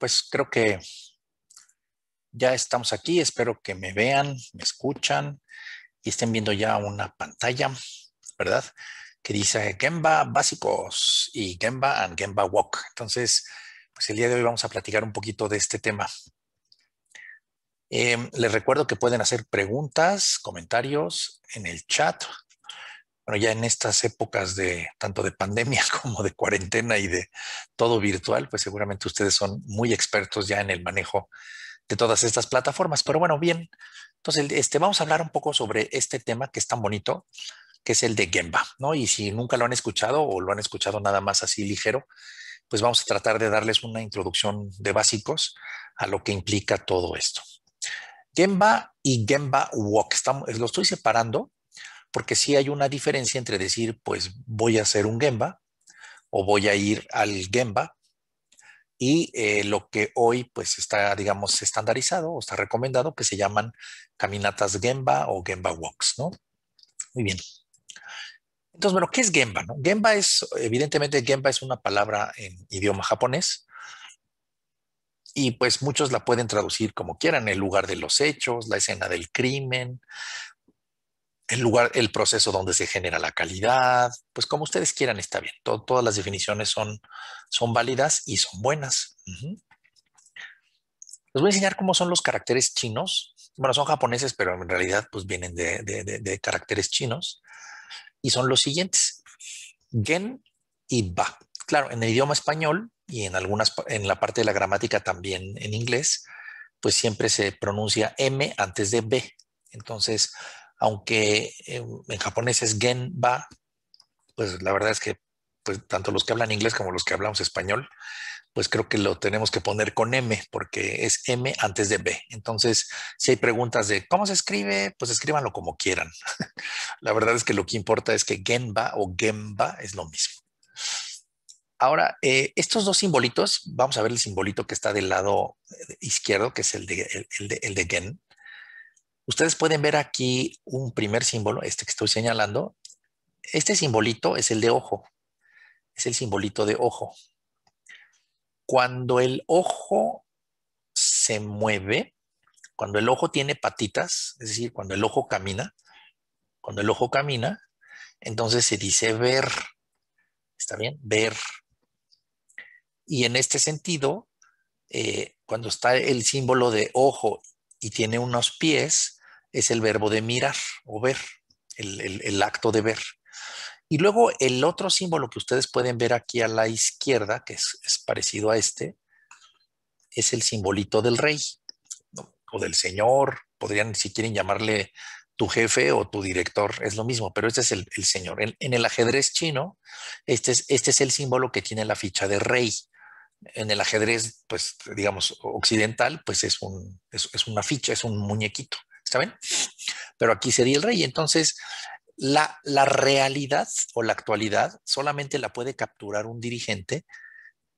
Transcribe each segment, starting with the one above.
pues creo que ya estamos aquí. Espero que me vean, me escuchan y estén viendo ya una pantalla, ¿verdad? Que dice Gemba básicos y Gemba and Gemba Walk. Entonces, pues el día de hoy vamos a platicar un poquito de este tema. Eh, les recuerdo que pueden hacer preguntas, comentarios en el chat bueno, ya en estas épocas de tanto de pandemia como de cuarentena y de todo virtual, pues seguramente ustedes son muy expertos ya en el manejo de todas estas plataformas. Pero bueno, bien, entonces este, vamos a hablar un poco sobre este tema que es tan bonito, que es el de Gemba, ¿no? Y si nunca lo han escuchado o lo han escuchado nada más así ligero, pues vamos a tratar de darles una introducción de básicos a lo que implica todo esto. Gemba y Gemba Walk, estamos, lo estoy separando porque sí hay una diferencia entre decir, pues voy a hacer un Gemba o voy a ir al Gemba y eh, lo que hoy pues está, digamos, estandarizado o está recomendado que se llaman caminatas Gemba o Gemba Walks, ¿no? Muy bien. Entonces, bueno, ¿qué es Gemba? Gemba es, evidentemente, Gemba es una palabra en idioma japonés y pues muchos la pueden traducir como quieran, el lugar de los hechos, la escena del crimen, el lugar, el proceso donde se genera la calidad, pues como ustedes quieran, está bien. todas las definiciones son, son válidas y son buenas. Les voy a enseñar cómo son los caracteres chinos. Bueno, son japoneses, pero en realidad pues vienen de, de, de, de caracteres chinos. Y son los siguientes. Gen y ba. Claro, en el idioma español y en algunas, en la parte de la gramática también en inglés, pues siempre se pronuncia M antes de B. Entonces, aunque en japonés es genba, pues la verdad es que pues, tanto los que hablan inglés como los que hablamos español, pues creo que lo tenemos que poner con M, porque es M antes de B. Entonces, si hay preguntas de cómo se escribe, pues escríbanlo como quieran. la verdad es que lo que importa es que genba o Genba es lo mismo. Ahora, eh, estos dos simbolitos, vamos a ver el simbolito que está del lado eh, izquierdo, que es el de, el de gen. Ustedes pueden ver aquí un primer símbolo, este que estoy señalando. Este simbolito es el de ojo. Es el simbolito de ojo. Cuando el ojo se mueve, cuando el ojo tiene patitas, es decir, cuando el ojo camina, cuando el ojo camina, entonces se dice ver. ¿Está bien? Ver. Y en este sentido, eh, cuando está el símbolo de ojo y tiene unos pies, es el verbo de mirar o ver, el, acto de ver. Y luego el otro símbolo que ustedes pueden ver aquí a la izquierda, que es, parecido a este, es el simbolito del rey o del señor. Podrían, si quieren, llamarle tu jefe o tu director, es lo mismo, pero este es el, señor. En, el ajedrez chino, este es, este es el símbolo que tiene la ficha de rey. En el ajedrez, pues, digamos, occidental, pues es, un, es una ficha, es un muñequito. ¿Está Pero aquí sería el rey. Entonces, la, realidad o la actualidad solamente la puede capturar un dirigente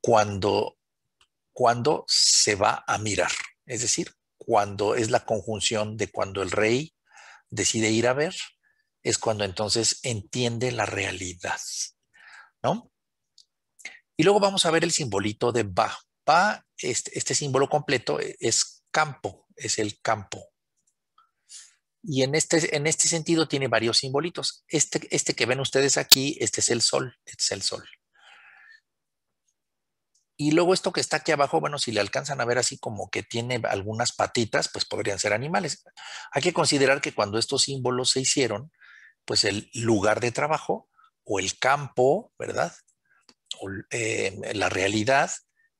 cuando, cuando se va a mirar. Es decir, cuando es la conjunción de cuando el rey decide ir a ver, es cuando entonces entiende la realidad, ¿no? Y luego vamos a ver el simbolito de Ba. Ba, este, este símbolo completo es campo, es el campo. Y en este, en este sentido tiene varios simbolitos. Este, este que ven ustedes aquí, este es el sol, este es el sol. Y luego esto que está aquí abajo, bueno, si le alcanzan a ver así como que tiene algunas patitas, pues podrían ser animales. Hay que considerar que cuando estos símbolos se hicieron, pues el lugar de trabajo o el campo, ¿verdad? O, eh, la realidad,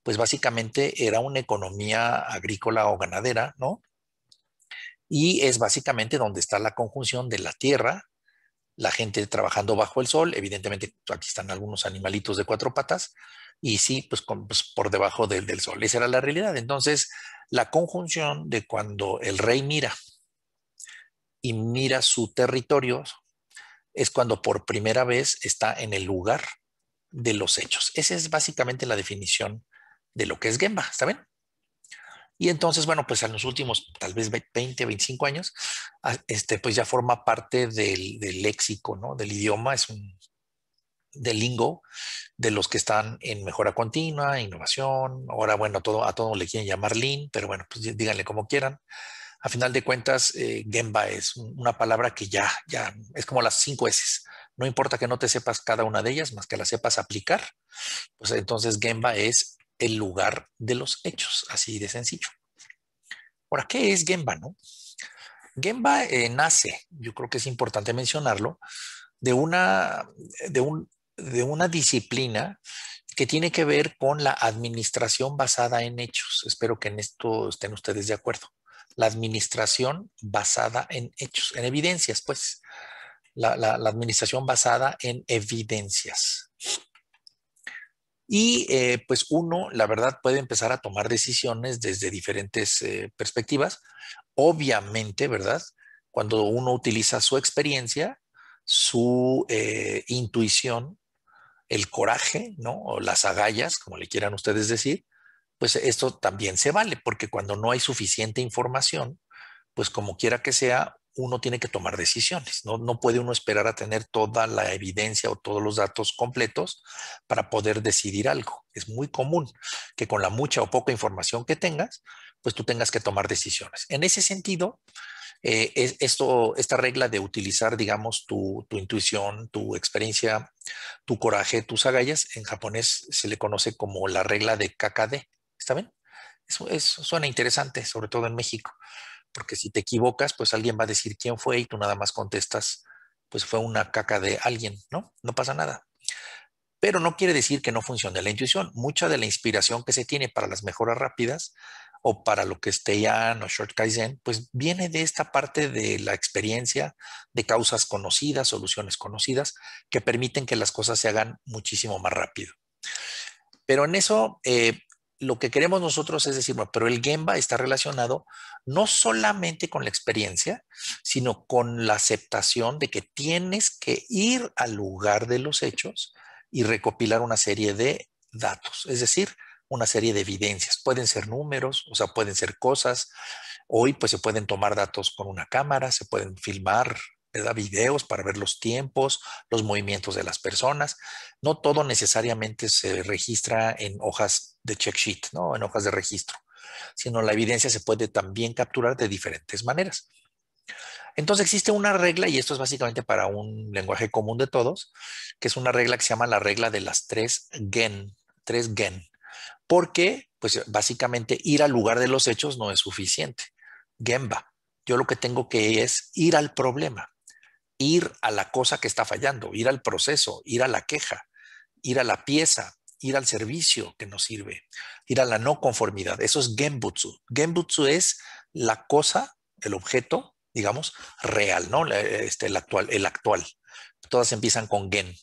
pues básicamente era una economía agrícola o ganadera, ¿no? y es básicamente donde está la conjunción de la tierra, la gente trabajando bajo el sol, evidentemente aquí están algunos animalitos de cuatro patas, y sí, pues, pues por debajo del sol. Esa era la realidad. Entonces, la conjunción de cuando el rey mira y mira su territorio es cuando por primera vez está en el lugar de los hechos. Esa es básicamente la definición de lo que es Gemba, ¿está bien? Y entonces, bueno, pues en los últimos tal vez 20, 25 años, ah, este, pues ya forma parte del, léxico, ¿no? Del idioma, es un del lingo, de los que están en mejora continua, innovación. Ahora, bueno, todo, a todos le quieren llamar lean, pero bueno, pues díganle como quieran. A final de cuentas, eh, Gemba es una palabra que ya, ya es como las cinco S. No importa que no te sepas cada una de ellas, más que la sepas aplicar. Pues entonces Gemba es el lugar de los hechos, así de sencillo. Ahora, ¿qué es Gemba? No? Gemba eh, nace, yo creo que es importante mencionarlo, de una, de, una disciplina que tiene que ver con la administración basada en hechos. Espero que en esto estén ustedes de acuerdo. La administración basada en hechos, en evidencias, pues. la administración basada en evidencias. Y eh, pues uno, la verdad, puede empezar a tomar decisiones desde diferentes eh, perspectivas. Obviamente, ¿verdad? Cuando uno utiliza su experiencia, su eh, intuición, el coraje, ¿no? O las agallas, como le quieran ustedes decir, pues esto también se vale, porque cuando no hay suficiente información, pues como quiera que sea, uno tiene que tomar decisiones. ¿no? puede uno esperar a tener toda la evidencia o todos los datos completos para poder decidir algo. Es muy común que con la mucha o poca información que tengas, pues tú tengas que tomar decisiones. En ese sentido, eh, es, esto, esta regla de utilizar, digamos, tu, intuición, tu experiencia, tu coraje, tus agallas, en japonés se le conoce como la regla de KKD. ¿Está bien? eso suena interesante, sobre todo en México porque si te equivocas, pues alguien va a decir quién fue y tú nada más contestas, pues fue una caca de alguien, ¿no? No pasa nada. Pero no quiere decir que no funcione la intuición. Mucha de la inspiración que se tiene para las mejoras rápidas o para lo que es Teian o Short Kaizen, pues viene de esta parte de la experiencia, de causas conocidas, soluciones conocidas, que permiten que las cosas se hagan muchísimo más rápido. Pero en eso, eh, lo que queremos nosotros es decir, bueno, pero el Gemba está relacionado no solamente con la experiencia, sino con la aceptación de que tienes que ir al lugar de los hechos y recopilar una serie de datos, es decir, una serie de evidencias. Pueden ser números, o sea, pueden ser cosas. Hoy pues se pueden tomar datos con una cámara, se pueden filmar videos para ver los tiempos, los movimientos de las personas. No todo necesariamente se registra en hojas de check sheet, ¿no? en hojas de registro sino la evidencia se puede también capturar de diferentes maneras. Entonces existe una regla, y esto es básicamente para un lenguaje común de todos, que es una regla que se llama la regla de las tres gen, tres gen, porque pues básicamente ir al lugar de los hechos no es suficiente. Gemba, yo lo que tengo que es ir al problema, ir a la cosa que está fallando, ir al proceso, ir a la queja, ir a la pieza, ir al servicio que nos sirve, ir a la no conformidad. Eso es Genbutsu. Genbutsu es la cosa, el objeto, digamos, real, ¿no? Este, el, actual, el actual. Todas empiezan con Gen.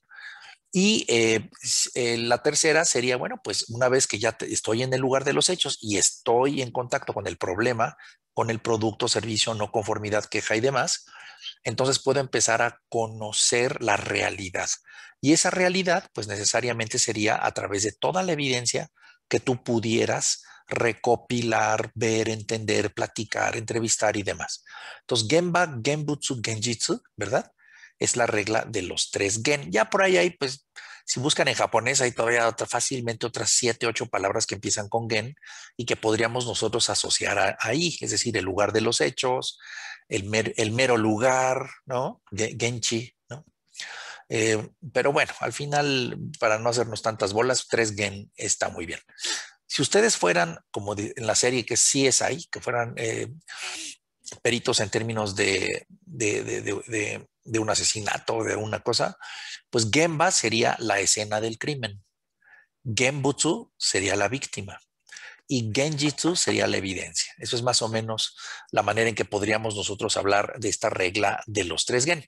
Y eh, eh, la tercera sería, bueno, pues una vez que ya estoy en el lugar de los hechos y estoy en contacto con el problema con el producto, servicio, no conformidad, queja y demás, entonces puedo empezar a conocer la realidad. Y esa realidad, pues necesariamente sería a través de toda la evidencia que tú pudieras recopilar, ver, entender, platicar, entrevistar y demás. Entonces, Genba, Genbutsu, Genjitsu, ¿verdad? Es la regla de los tres gen. Ya por ahí hay, pues, si buscan en japonés, hay todavía fácilmente otras siete, ocho palabras que empiezan con gen y que podríamos nosotros asociar ahí, es decir, el lugar de los hechos, el, mero lugar, ¿no? Genchi, ¿no? Eh, pero bueno, al final, para no hacernos tantas bolas, tres gen está muy bien si ustedes fueran, como en la serie que sí es ahí, que fueran eh, peritos en términos de, un asesinato, o de una cosa, pues Genba sería la escena del crimen. Genbutsu sería la víctima y Genjitsu sería la evidencia. Eso es más o menos la manera en que podríamos nosotros hablar de esta regla de los tres gen.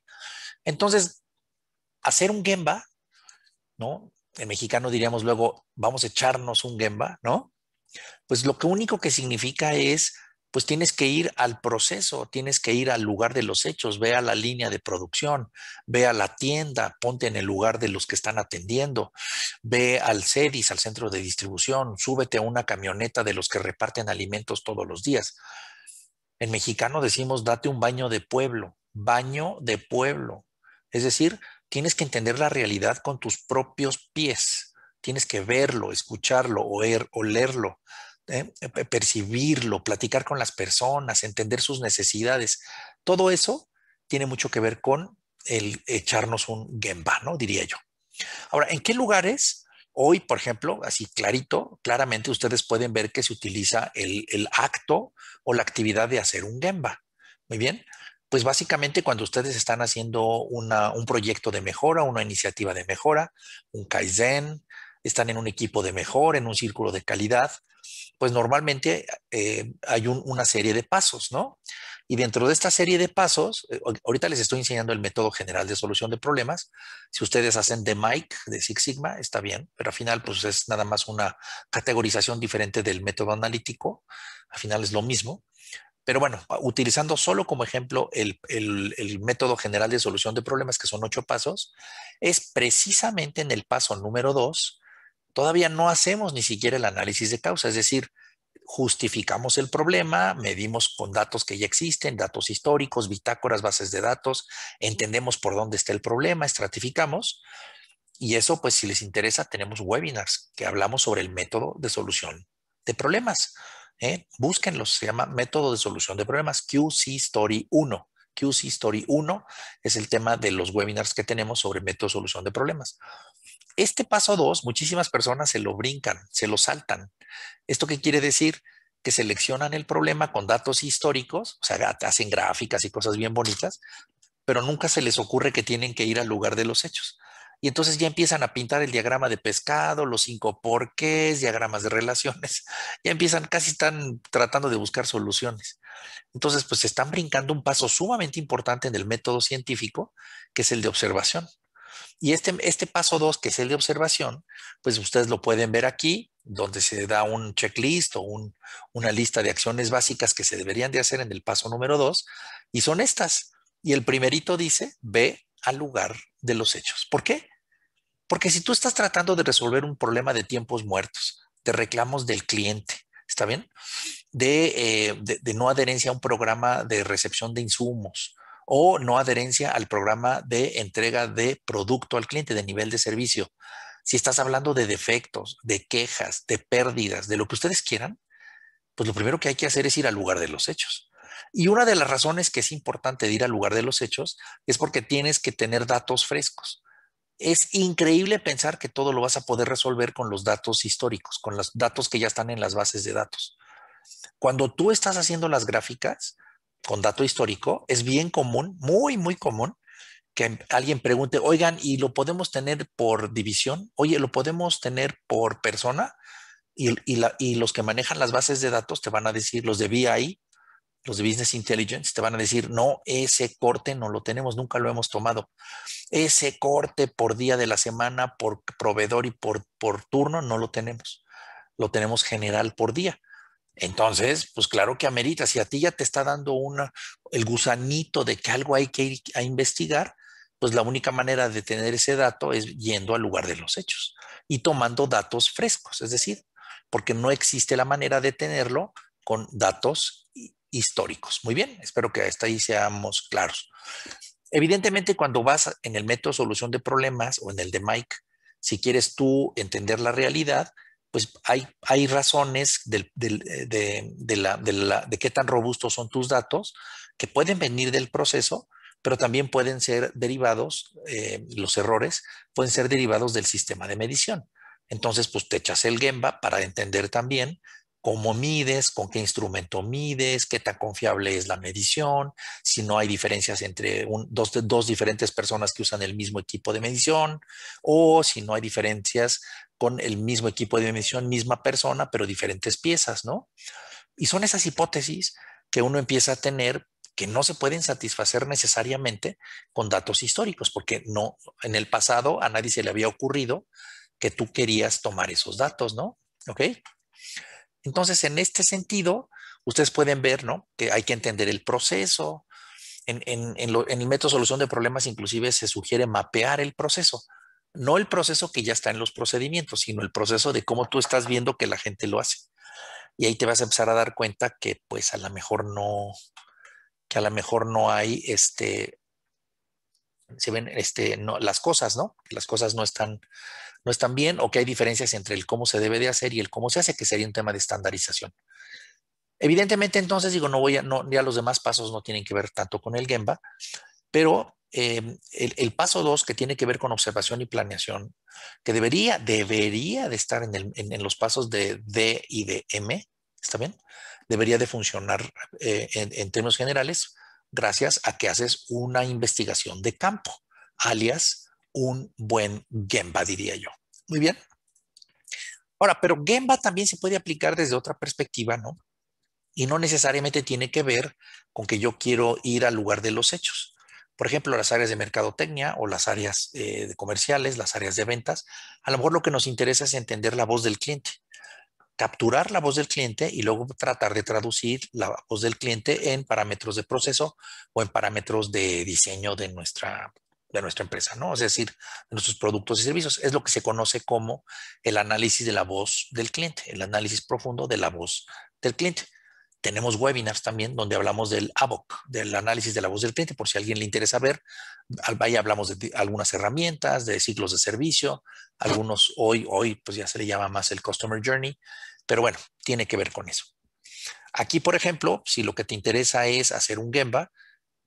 Entonces, hacer un Genba, ¿no? En mexicano diríamos luego, vamos a echarnos un Genba, ¿no? Pues lo que único que significa es pues tienes que ir al proceso, tienes que ir al lugar de los hechos, ve a la línea de producción, ve a la tienda, ponte en el lugar de los que están atendiendo, ve al CEDIS, al centro de distribución, súbete a una camioneta de los que reparten alimentos todos los días. En mexicano decimos, date un baño de pueblo, baño de pueblo. Es decir, tienes que entender la realidad con tus propios pies, tienes que verlo, escucharlo, o olerlo eh, percibirlo, platicar con las personas, entender sus necesidades. Todo eso tiene mucho que ver con el echarnos un gemba, ¿no? Diría yo. Ahora, ¿en qué lugares? Hoy, por ejemplo, así clarito, claramente ustedes pueden ver que se utiliza el, acto o la actividad de hacer un gemba. Muy bien. Pues básicamente cuando ustedes están haciendo un proyecto de mejora, una iniciativa de mejora, un Kaizen, están en un equipo de mejor, en un círculo de calidad, pues normalmente eh, hay una serie de pasos, ¿no? Y dentro de esta serie de pasos, eh, ahorita les estoy enseñando el método general de solución de problemas. Si ustedes hacen de Mike, de Six Sigma, está bien, pero al final pues es nada más una categorización diferente del método analítico. Al final es lo mismo. Pero bueno, ah, utilizando solo como ejemplo el, método general de solución de problemas, que son ocho pasos, es precisamente en el paso número dos todavía no hacemos ni siquiera el análisis de causa, es decir, justificamos el problema, medimos con datos que ya existen, datos históricos, bitácoras, bases de datos, entendemos por dónde está el problema, estratificamos. Y eso, pues si les interesa, tenemos webinars que hablamos sobre el método de solución de problemas. ¿eh? Búsquenlos, se llama método de solución de problemas, QC Story 1. QC Story 1 es el tema de los webinars que tenemos sobre método de solución de problemas este paso dos, muchísimas personas se lo brincan, se lo saltan. ¿Esto qué quiere decir? Que seleccionan el problema con datos históricos, o sea, hacen gráficas y cosas bien bonitas, pero nunca se les ocurre que tienen que ir al lugar de los hechos. Y entonces ya empiezan a pintar el diagrama de pescado, los cinco porqués, diagramas de relaciones. Ya empiezan, casi están tratando de buscar soluciones. Entonces, pues se están brincando un paso sumamente importante en el método científico, que es el de observación. Y este, este paso 2, que es el de observación, pues ustedes lo pueden ver aquí, donde se da un checklist o una lista de acciones básicas que se deberían de hacer en el paso número 2, y son estas. Y el primerito dice, ve al lugar de los hechos. ¿Por qué? Porque si tú estás tratando de resolver un problema de tiempos muertos, de reclamos del cliente, ¿está bien? de eh, no adherencia a un programa de recepción de insumos, o no adherencia al programa de entrega de producto al cliente, de nivel de servicio. Si estás hablando de defectos, de quejas, de pérdidas, de lo que ustedes quieran, pues lo primero que hay que hacer es ir al lugar de los hechos. Y una de las razones que es importante de ir al lugar de los hechos es porque tienes que tener datos frescos. Es increíble pensar que todo lo vas a poder resolver con los datos históricos, con los datos que ya están en las bases de datos. Cuando tú estás haciendo las gráficas, con dato histórico, es bien común, muy, muy común, que alguien pregunte, oigan, ¿y lo podemos tener por división? Oye, ¿lo podemos tener por persona? Y, los que manejan las bases de datos te van a decir, los de BI, los de Business Intelligence, te van a decir, no, ese corte no lo tenemos, nunca lo hemos tomado. Ese corte por día de la semana, por proveedor y por, por turno, no lo tenemos. Lo tenemos general por día. Entonces, pues claro que amerita, si a ti ya te está dando el gusanito de que algo hay que ir a investigar, pues la única manera de tener ese dato es yendo al lugar de los hechos y tomando datos frescos, es decir, porque no existe la manera de tenerlo con datos históricos. Muy bien, espero que hasta ahí seamos claros. Evidentemente, cuando vas en el método solución de problemas o en el de Mike, si quieres tú entender la realidad, pues hay, hay razones eh, de, de, qué tan robustos son tus datos que pueden venir del proceso, pero también pueden ser derivados, eh, los errores pueden ser derivados del sistema de medición. Entonces, pues te echas el Gemba para entender también cómo mides, con qué instrumento mides, qué tan confiable es la medición, si no hay diferencias entre dos, diferentes personas que usan el mismo equipo de medición o si no hay diferencias con el mismo equipo de medición, misma persona, pero diferentes piezas, ¿no? Y son esas hipótesis que uno empieza a tener que no se pueden satisfacer necesariamente con datos históricos, porque no, en el pasado a nadie se le había ocurrido que tú querías tomar esos datos, ¿no? ¿Ok? Entonces, en este sentido, ustedes pueden ver, ¿no? Que hay que entender el proceso. En, el método solución de problemas, inclusive, se sugiere mapear el proceso. No el proceso que ya está en los procedimientos, sino el proceso de cómo tú estás viendo que la gente lo hace. Y ahí te vas a empezar a dar cuenta que, pues, a lo mejor no, que a lo mejor no hay, este, se ven, este, no, las cosas, ¿no? Las cosas no están no están bien o que hay diferencias entre el cómo se debe de hacer y el cómo se hace, que sería un tema de estandarización. Evidentemente, entonces digo, no voy a, no, ya los demás pasos no tienen que ver tanto con el Gemba, pero em, el, paso dos que tiene que ver con observación y planeación, que debería, debería de estar en, los pasos de D y de M, ¿está bien? Debería de funcionar eh, en, en términos generales gracias a que haces una investigación de campo, alias un buen Gemba, diría yo. Muy bien. Ahora, pero Gemba también se puede aplicar desde otra perspectiva, ¿no? Y no necesariamente tiene que ver con que yo quiero ir al lugar de los hechos. Por ejemplo, las áreas de mercadotecnia o las áreas eh, de comerciales, las áreas de ventas, a lo mejor lo que nos interesa es entender la voz del cliente capturar la voz del cliente y luego tratar de traducir la voz del cliente en parámetros de proceso o en parámetros de diseño de nuestra de nuestra empresa, ¿no? Es decir, nuestros productos y servicios. Es lo que se conoce como el análisis de la voz del cliente, el análisis profundo de la voz del cliente. Tenemos webinars también donde hablamos del ABOC, del análisis de la voz del cliente, por si a alguien le interesa ver. Ahí hablamos de algunas herramientas, de ciclos de servicio, algunos hoy, hoy pues ya se le llama más el Customer Journey, pero bueno, tiene que ver con eso. Aquí, por ejemplo, si lo que te interesa es hacer un Gemba,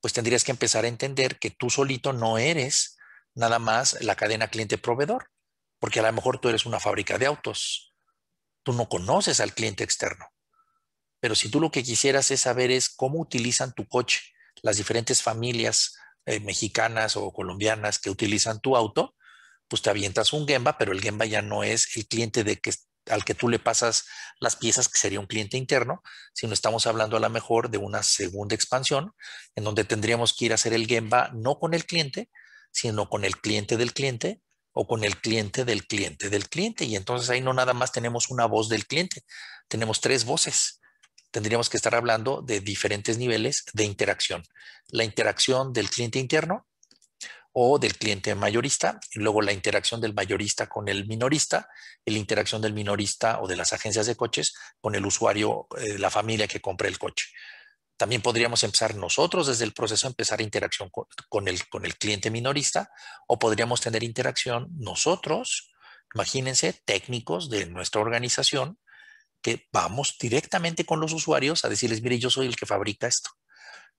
pues tendrías que empezar a entender que tú solito no eres nada más la cadena cliente-proveedor, porque a lo mejor tú eres una fábrica de autos, tú no conoces al cliente externo, pero si tú lo que quisieras es saber es cómo utilizan tu coche las diferentes familias eh, mexicanas o colombianas que utilizan tu auto, pues te avientas un Gemba, pero el Gemba ya no es el cliente de que al que tú le pasas las piezas, que sería un cliente interno, sino estamos hablando a lo mejor de una segunda expansión, en donde tendríamos que ir a hacer el Gemba no con el cliente, sino con el cliente del cliente o con el cliente del cliente del cliente. Y entonces ahí no nada más tenemos una voz del cliente, tenemos tres voces. Tendríamos que estar hablando de diferentes niveles de interacción. La interacción del cliente interno, o del cliente mayorista, y luego la interacción del mayorista con el minorista, y la interacción del minorista o de las agencias de coches con el usuario, eh, la familia que compra el coche. También podríamos empezar nosotros desde el proceso, empezar interacción con, el, con el cliente minorista o podríamos tener interacción nosotros, imagínense, técnicos de nuestra organización que vamos directamente con los usuarios a decirles, mire, yo soy el que fabrica esto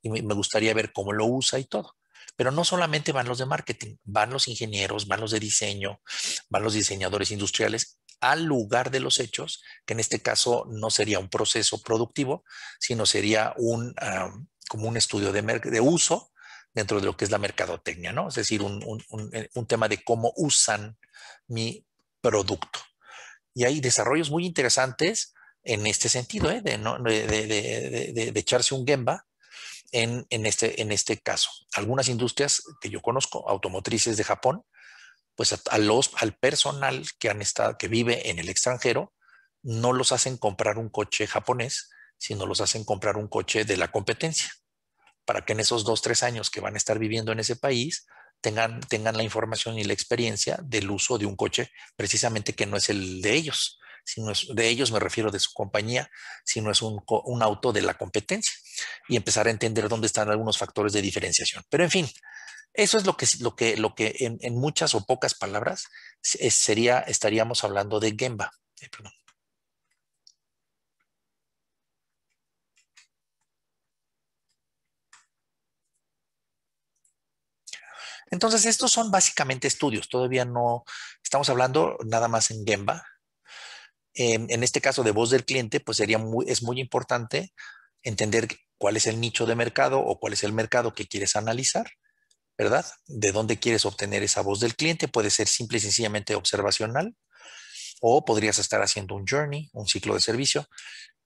y me gustaría ver cómo lo usa y todo. Pero no solamente van los de marketing, van los ingenieros, van los de diseño, van los diseñadores industriales al lugar de los hechos, que en este caso no sería un proceso productivo, sino sería un, como un estudio de, uso dentro de lo que es la mercadotecnia, ¿no? Es decir, eh, un, tema de cómo usan mi producto. Y hay desarrollos muy interesantes en este sentido, ¿eh? de, de, de, echarse un gemba en, este, en este caso. Algunas industrias que yo conozco, automotrices de Japón, pues al personal que, han estado, que vive en el extranjero, no los hacen comprar un coche japonés, sino los hacen comprar un coche de la competencia, para que en esos dos, tres años que van a estar viviendo en ese país, tengan, tengan la información y la experiencia del uso de un coche precisamente que no es el de ellos, es, de ellos me refiero de su compañía, si no es un, auto de la competencia y empezar a entender dónde están algunos factores de diferenciación. Pero en fin, eso es lo que, lo que, lo que en, muchas o pocas palabras sería, estaríamos hablando de Gemba. Eh, Entonces, estos son básicamente estudios. Todavía no estamos hablando nada más en Gemba, Em, en este caso de voz del cliente, pues sería muy, es muy importante entender cuál es el nicho de mercado o cuál es el mercado que quieres analizar, ¿verdad? De dónde quieres obtener esa voz del cliente. Puede ser simple y sencillamente observacional o podrías estar haciendo un journey, un ciclo de servicio,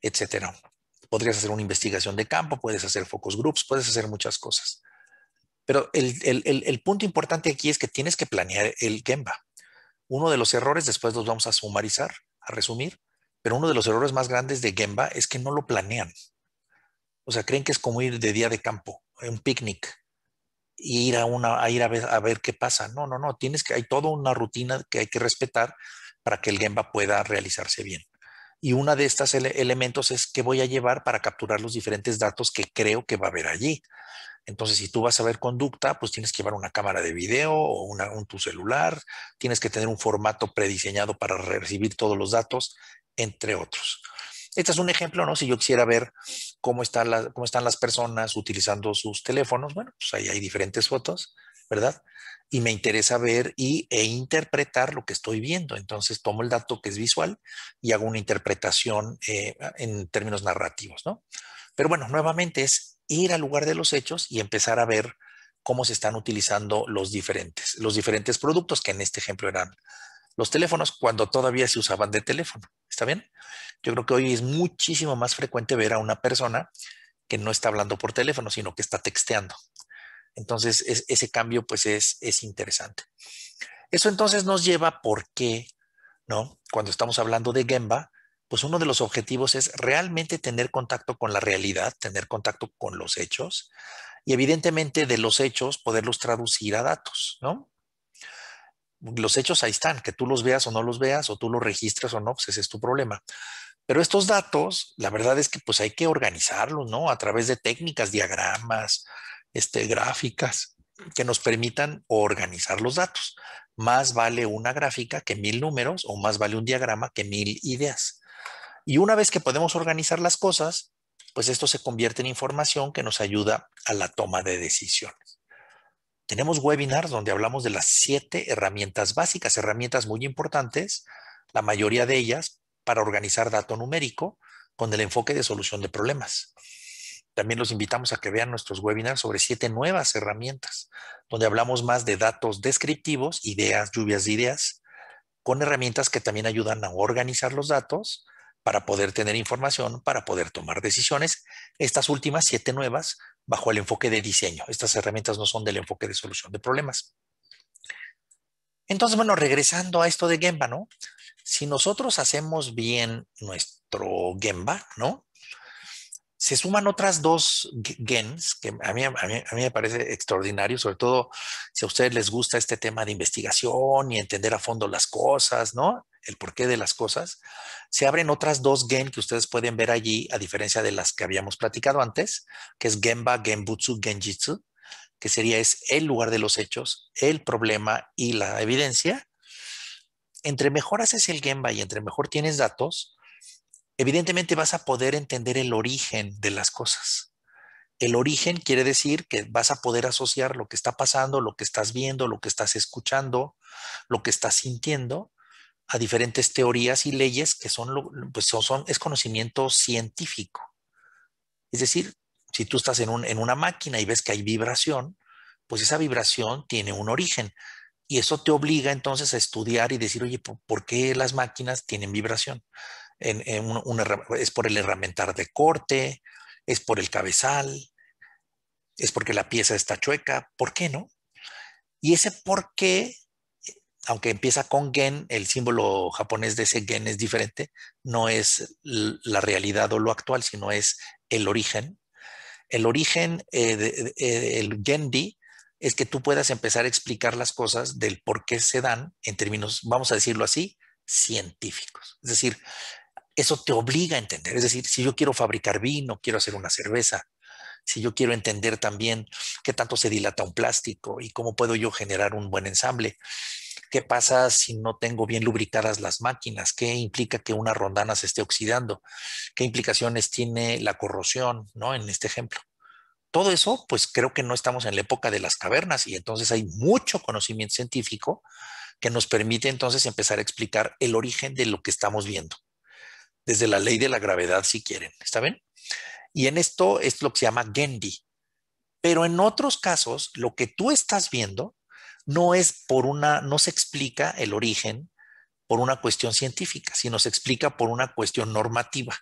etcétera. Podrías hacer una investigación de campo, puedes hacer focus groups, puedes hacer muchas cosas. Pero el, el punto importante aquí es que tienes que planear el Gemba. Uno de los errores, después los vamos a sumarizar, resumir, pero uno de los errores más grandes de Gemba es que no lo planean. O sea, creen que es como ir de día de campo, un picnic, y e ir a, una, ir a ver, qué pasa. No, no, no, tienes que, hay toda una rutina que hay que respetar para que el Gemba pueda realizarse bien. Y una de estos elementos es qué voy a llevar para capturar los diferentes datos que creo que va a haber allí. Entonces, si tú vas a ver conducta, pues tienes que llevar una cámara de video o un, tu celular, tienes que tener un formato prediseñado para recibir todos los datos, entre otros. Este es un ejemplo, ¿no? Si yo quisiera ver cómo, cómo están las personas utilizando sus teléfonos, bueno, pues ahí hay diferentes fotos, ¿verdad? Y me interesa ver y, e interpretar lo que estoy viendo. Entonces tomo el dato que es visual y hago una interpretación eh, en términos narrativos, ¿no? Pero bueno, nuevamente es ir al lugar de los hechos y empezar a ver cómo se están utilizando los diferentes, los diferentes productos, que en este ejemplo eran los teléfonos cuando todavía se usaban de teléfono. ¿Está bien? Yo creo que hoy es muchísimo más frecuente ver a una persona que no está hablando por teléfono, sino que está texteando. Entonces, ese cambio pues es, es interesante. Eso entonces nos lleva por qué, ¿no? Cuando estamos hablando de Gemba, pues uno de los objetivos es realmente tener contacto con la realidad, tener contacto con los hechos y evidentemente de los hechos poderlos traducir a datos, ¿no? Los hechos ahí están, que tú los veas o no los veas, o tú los registres o no, pues ese es tu problema. Pero estos datos, la verdad es que pues hay que organizarlos, ¿no? A través de técnicas, diagramas, este, gráficas, que nos permitan organizar los datos. Más vale una gráfica que mil números o más vale un diagrama que mil ideas. Y una vez que podemos organizar las cosas, pues esto se convierte en información que nos ayuda a la toma de decisiones. Tenemos webinars donde hablamos de las siete herramientas básicas, herramientas muy importantes, la mayoría de ellas para organizar dato numérico con el enfoque de solución de problemas. También los invitamos a que vean nuestros webinars sobre siete nuevas herramientas, donde hablamos más de datos descriptivos, ideas, lluvias de ideas, con herramientas que también ayudan a organizar los datos para poder tener información, para poder tomar decisiones. Estas últimas siete nuevas bajo el enfoque de diseño. Estas herramientas no son del enfoque de solución de problemas. Entonces, bueno, regresando a esto de Gemba, ¿no? Si nosotros hacemos bien nuestro Gemba, ¿no? se suman otras dos gens que a mí, me parece extraordinario, sobre todo si a ustedes les gusta este tema de investigación y entender a fondo las cosas, ¿no? El porqué de las cosas. Se abren otras dos gen que ustedes pueden ver allí, a diferencia de las que habíamos platicado antes, que es Genba, Genbutsu, Genjitsu, que sería es el lugar de los hechos, el problema y la evidencia. Entre mejor haces el Genba y entre mejor tienes datos, evidentemente vas a poder entender el origen de las cosas. El origen quiere decir que vas a poder asociar lo que está pasando, lo que estás viendo, lo que estás escuchando, lo que estás sintiendo a diferentes teorías y leyes que son, pues son, es conocimiento científico. Es decir, si tú estás en, en una máquina y ves que hay vibración, pues esa vibración tiene un origen. Y eso te obliga entonces a estudiar y decir, oye, ¿por qué las máquinas tienen vibración? es por el herramientar de corte, es por el cabezal, es porque la pieza está chueca, ¿por qué no? Y ese por qué, aunque empieza con gen, el símbolo japonés de ese gen es diferente, no es la realidad o lo actual, sino es el origen. El origen, eh, de, eh, el es que tú puedas empezar a explicar las cosas del por qué se dan en términos, vamos a decirlo así, científicos. Es decir, eso te obliga a entender. Es decir, si yo quiero fabricar vino, quiero hacer una cerveza, si yo quiero entender también qué tanto se dilata un plástico y cómo puedo yo generar un buen ensamble, qué pasa si no tengo bien lubricadas las máquinas, qué implica que una rondana se esté oxidando, qué implicaciones tiene la corrosión, ¿no? En este ejemplo. Todo eso, pues creo que no estamos en la época de las cavernas y entonces hay mucho conocimiento científico que nos permite entonces empezar a explicar el origen de lo que estamos viendo desde la ley de la gravedad si quieren, ¿está bien? Y en esto es lo que se llama Gendi. Pero en otros casos, lo que tú estás viendo no es por una, no se explica el origen por una cuestión científica, sino se explica por una cuestión normativa.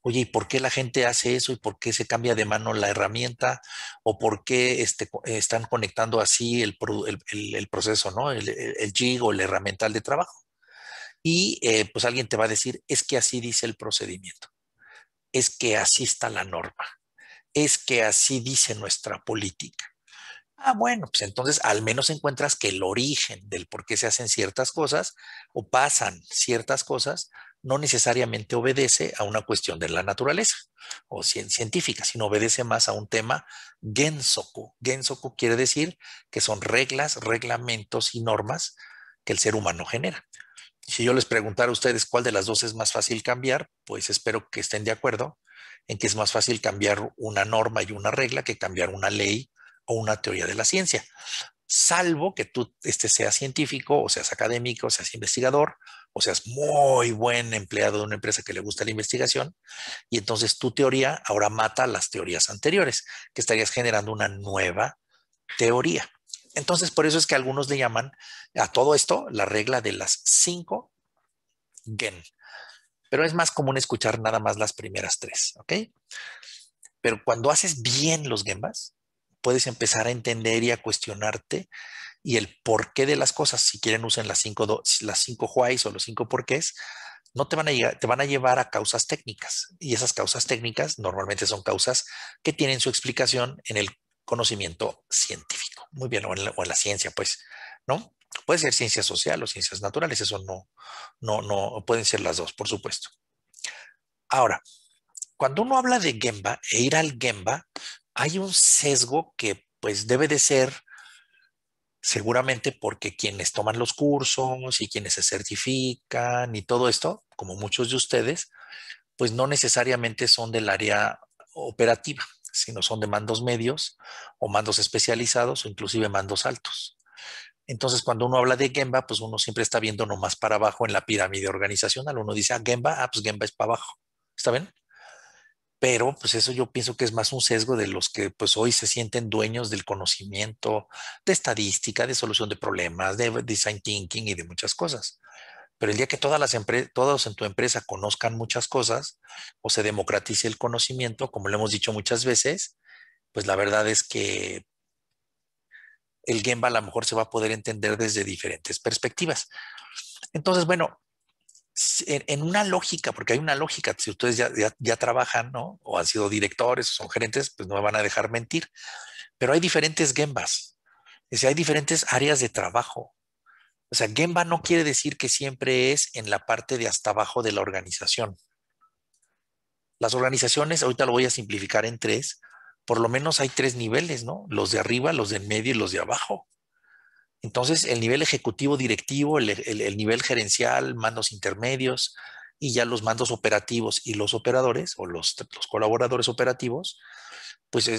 Oye, ¿y por qué la gente hace eso? ¿Y por qué se cambia de mano la herramienta? ¿O por qué este, están conectando así el, proceso, ¿no? el, el, el o el herramienta de trabajo? y eh, pues alguien te va a decir, es que así dice el procedimiento, es que así está la norma, es que así dice nuestra política. Ah, bueno, pues entonces al menos encuentras que el origen del por qué se hacen ciertas cosas o pasan ciertas cosas no necesariamente obedece a una cuestión de la naturaleza o científica, sino obedece más a un tema gensoku. Gensoku quiere decir que son reglas, reglamentos y normas que el ser humano genera. Si yo les preguntara a ustedes cuál de las dos es más fácil cambiar, pues espero que estén de acuerdo en que es más fácil cambiar una norma y una regla que cambiar una ley o una teoría de la ciencia. Salvo que tú este, seas científico, o seas académico, o seas investigador, o seas muy buen empleado de una empresa que le gusta la investigación, y entonces tu teoría ahora mata las teorías anteriores, que estarías generando una nueva teoría. Entonces, por eso es que algunos le llaman a todo esto la regla de las cinco gen. Pero es más común escuchar nada más las primeras tres, ¿ok? Pero cuando haces bien los gemas puedes empezar a entender y a cuestionarte y el porqué de las cosas. Si quieren, usen las cinco, las cinco whys o los cinco porqués. No te van, a te van a llevar a causas técnicas. Y esas causas técnicas normalmente son causas que tienen su explicación en el conocimiento científico muy bien, o en, la, la ciencia, pues, ¿no? Puede ser ciencia social o ciencias naturales, eso no, no, no, pueden ser las dos, por supuesto. Ahora, cuando uno habla de Gemba e ir al Gemba, hay un sesgo que pues debe de ser seguramente porque quienes toman los cursos y quienes se certifican y todo esto, como muchos de ustedes, pues no necesariamente son del área operativa sino son de mandos medios o mandos especializados o inclusive mandos altos. Entonces, cuando uno habla de Gemba, pues uno siempre está viendo nomás para abajo en la pirámide organizacional. Uno dice, ah, Gemba, ah, pues Gemba es para abajo. ¿Está bien? Pero, pues eso yo pienso que es más un sesgo de los que pues hoy se sienten dueños del conocimiento de estadística, de solución de problemas, de design thinking y de muchas cosas. Pero el día que todas las todos en tu empresa conozcan muchas cosas o se democratice el conocimiento, como lo hemos dicho muchas veces, pues la verdad es que el Gemba a lo mejor se va a poder entender desde diferentes perspectivas. Entonces, bueno, en, una lógica, porque hay una lógica, si ustedes ya, trabajan, O han sido directores, o son gerentes, pues no me van a dejar mentir, pero hay diferentes Gembas, es decir, hay diferentes áreas de trabajo. O sea, Gemba no quiere decir que siempre es en la parte de hasta abajo de la organización. Las organizaciones, ahorita lo voy a simplificar en tres, por lo menos hay tres niveles, ¿no? Los de arriba, los de en medio y los de abajo. Entonces, el nivel ejecutivo directivo, el, nivel gerencial, mandos intermedios y ya los mandos operativos y los operadores o los colaboradores operativos pues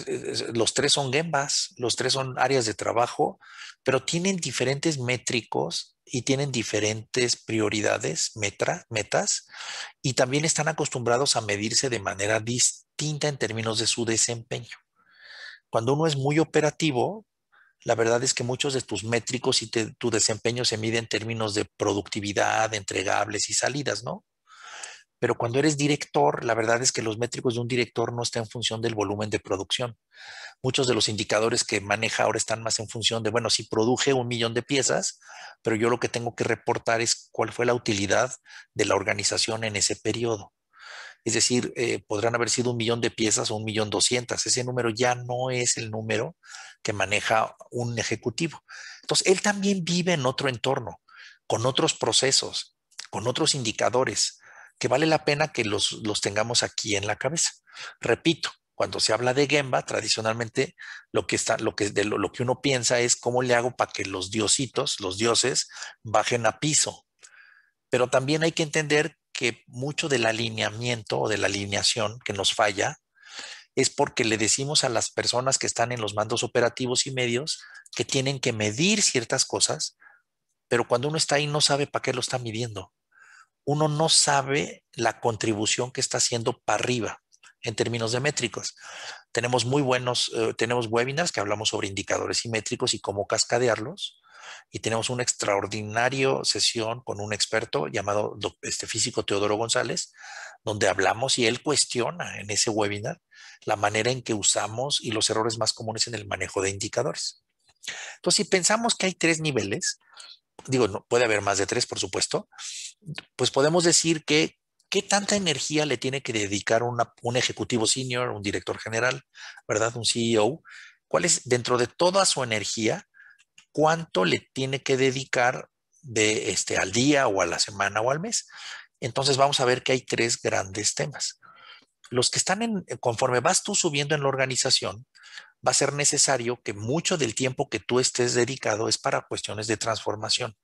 los tres son gembas, los tres son áreas de trabajo, pero tienen diferentes métricos y tienen diferentes prioridades, metas, y también están acostumbrados a medirse de manera distinta en términos de su desempeño. Cuando uno es muy operativo, la verdad es que muchos de tus métricos y tu desempeño se mide en términos de productividad, entregables y salidas, ¿no? pero cuando eres director, la verdad es que los métricos de un director no están en función del volumen de producción. Muchos de los indicadores que maneja ahora están más en función de, bueno, si produje un millón de piezas, pero yo lo que tengo que reportar es cuál fue la utilidad de la organización en ese periodo. Es decir, eh, podrán haber sido un millón de piezas o un millón doscientas. Ese número ya no es el número que maneja un ejecutivo. Entonces, él también vive en otro entorno, con otros procesos, con otros indicadores que vale la pena que los, los tengamos aquí en la cabeza. Repito, cuando se habla de Gemba, tradicionalmente lo que, está, lo que, de lo, que uno piensa es cómo le hago para que los diositos, los dioses, bajen a piso. Pero también hay que entender que mucho del alineamiento o de la alineación que nos falla es porque le decimos a las personas que están en los mandos operativos y medios que tienen que medir ciertas cosas, pero cuando uno está ahí no sabe para qué lo está midiendo uno no sabe la contribución que está haciendo para arriba en términos de métricos. Tenemos muy buenos, eh, tenemos webinars que hablamos sobre indicadores y métricos y cómo cascadearlos. Y tenemos una extraordinaria sesión con un experto llamado este físico Teodoro González, donde hablamos y él cuestiona en ese webinar la manera en que usamos y los errores más comunes en el manejo de indicadores. Entonces, si pensamos que hay tres niveles, digo, no, puede haber más de tres, por supuesto, pues podemos decir que qué tanta energía le tiene que dedicar un ejecutivo senior, un director general, ¿verdad? Un CEO. ¿Cuál es, dentro de toda su energía, cuánto le tiene que dedicar de este al día o a la semana o al mes? Entonces vamos a ver que hay tres grandes temas. Los que están en, conforme vas tú subiendo en la organización, va a ser necesario que mucho del tiempo que tú estés dedicado es para cuestiones de transformación.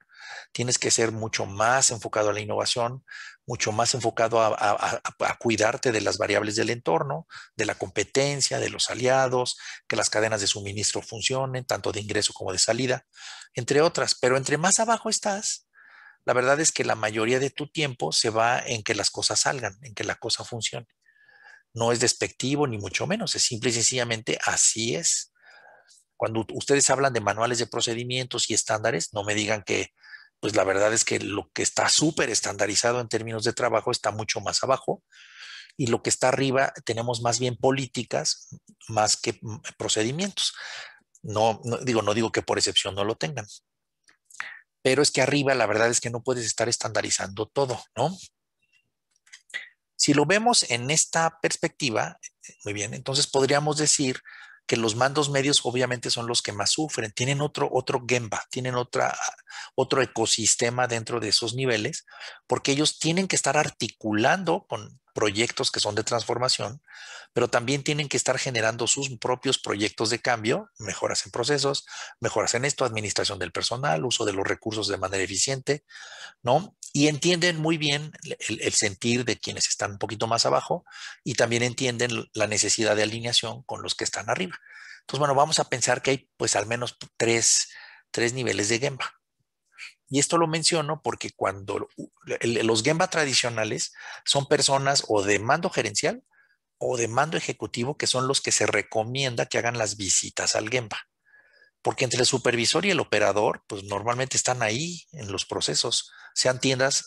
Tienes que ser mucho más enfocado a la innovación, mucho más enfocado a, cuidarte de las variables del entorno, de la competencia, de los aliados, que las cadenas de suministro funcionen, tanto de ingreso como de salida, entre otras. Pero entre más abajo estás, la verdad es que la mayoría de tu tiempo se va en que las cosas salgan, en que la cosa funcione no es despectivo ni mucho menos, es simple y sencillamente así es. Cuando ustedes hablan de manuales de procedimientos y estándares, no me digan que, pues la verdad es que lo que está súper estandarizado en términos de trabajo está mucho más abajo y lo que está arriba tenemos más bien políticas más que mm, procedimientos. No, no digo, no digo que por excepción no lo tengan, pero es que arriba la verdad es que no puedes estar estandarizando todo, ¿no? Si lo vemos en esta perspectiva, muy bien, entonces podríamos decir que los mandos medios obviamente son los que más sufren, tienen otro, otro gemba, tienen otra, otro ecosistema dentro de esos niveles, porque ellos tienen que estar articulando con proyectos que son de transformación, pero también tienen que estar generando sus propios proyectos de cambio, mejoras en procesos, mejoras en esto, administración del personal, uso de los recursos de manera eficiente, ¿no? Y entienden muy bien el, sentir de quienes están un poquito más abajo y también entienden la necesidad de alineación con los que están arriba. Entonces, bueno, vamos a pensar que hay pues al menos tres, tres niveles de Gemba. Y esto lo menciono porque cuando los Gemba tradicionales son personas o de mando gerencial o de mando ejecutivo que son los que se recomienda que hagan las visitas al Gemba. Porque entre el supervisor y el operador, pues normalmente están ahí en los procesos, sean tiendas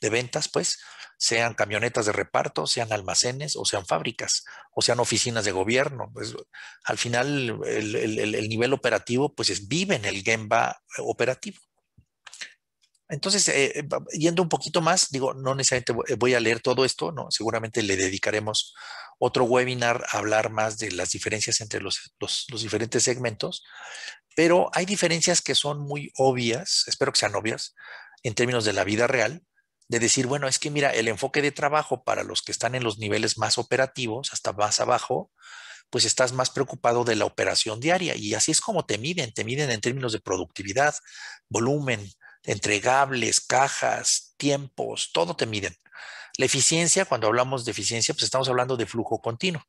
de ventas, pues, sean camionetas de reparto, sean almacenes o sean fábricas o sean oficinas de gobierno. Pues, al final, el, nivel operativo, pues, es, vive en el Gemba operativo. Entonces, eh, yendo un poquito más, digo, no necesariamente voy a leer todo esto, ¿no? Seguramente le dedicaremos otro webinar a hablar más de las diferencias entre los diferentes segmentos, pero hay diferencias que son muy obvias, espero que sean obvias, en términos de la vida real, de decir, bueno, es que mira, el enfoque de trabajo para los que están en los niveles más operativos, hasta más abajo, pues estás más preocupado de la operación diaria. Y así es como te miden, te miden en términos de productividad, volumen, entregables, cajas, tiempos, todo te miden. La eficiencia, cuando hablamos de eficiencia, pues estamos hablando de flujo continuo.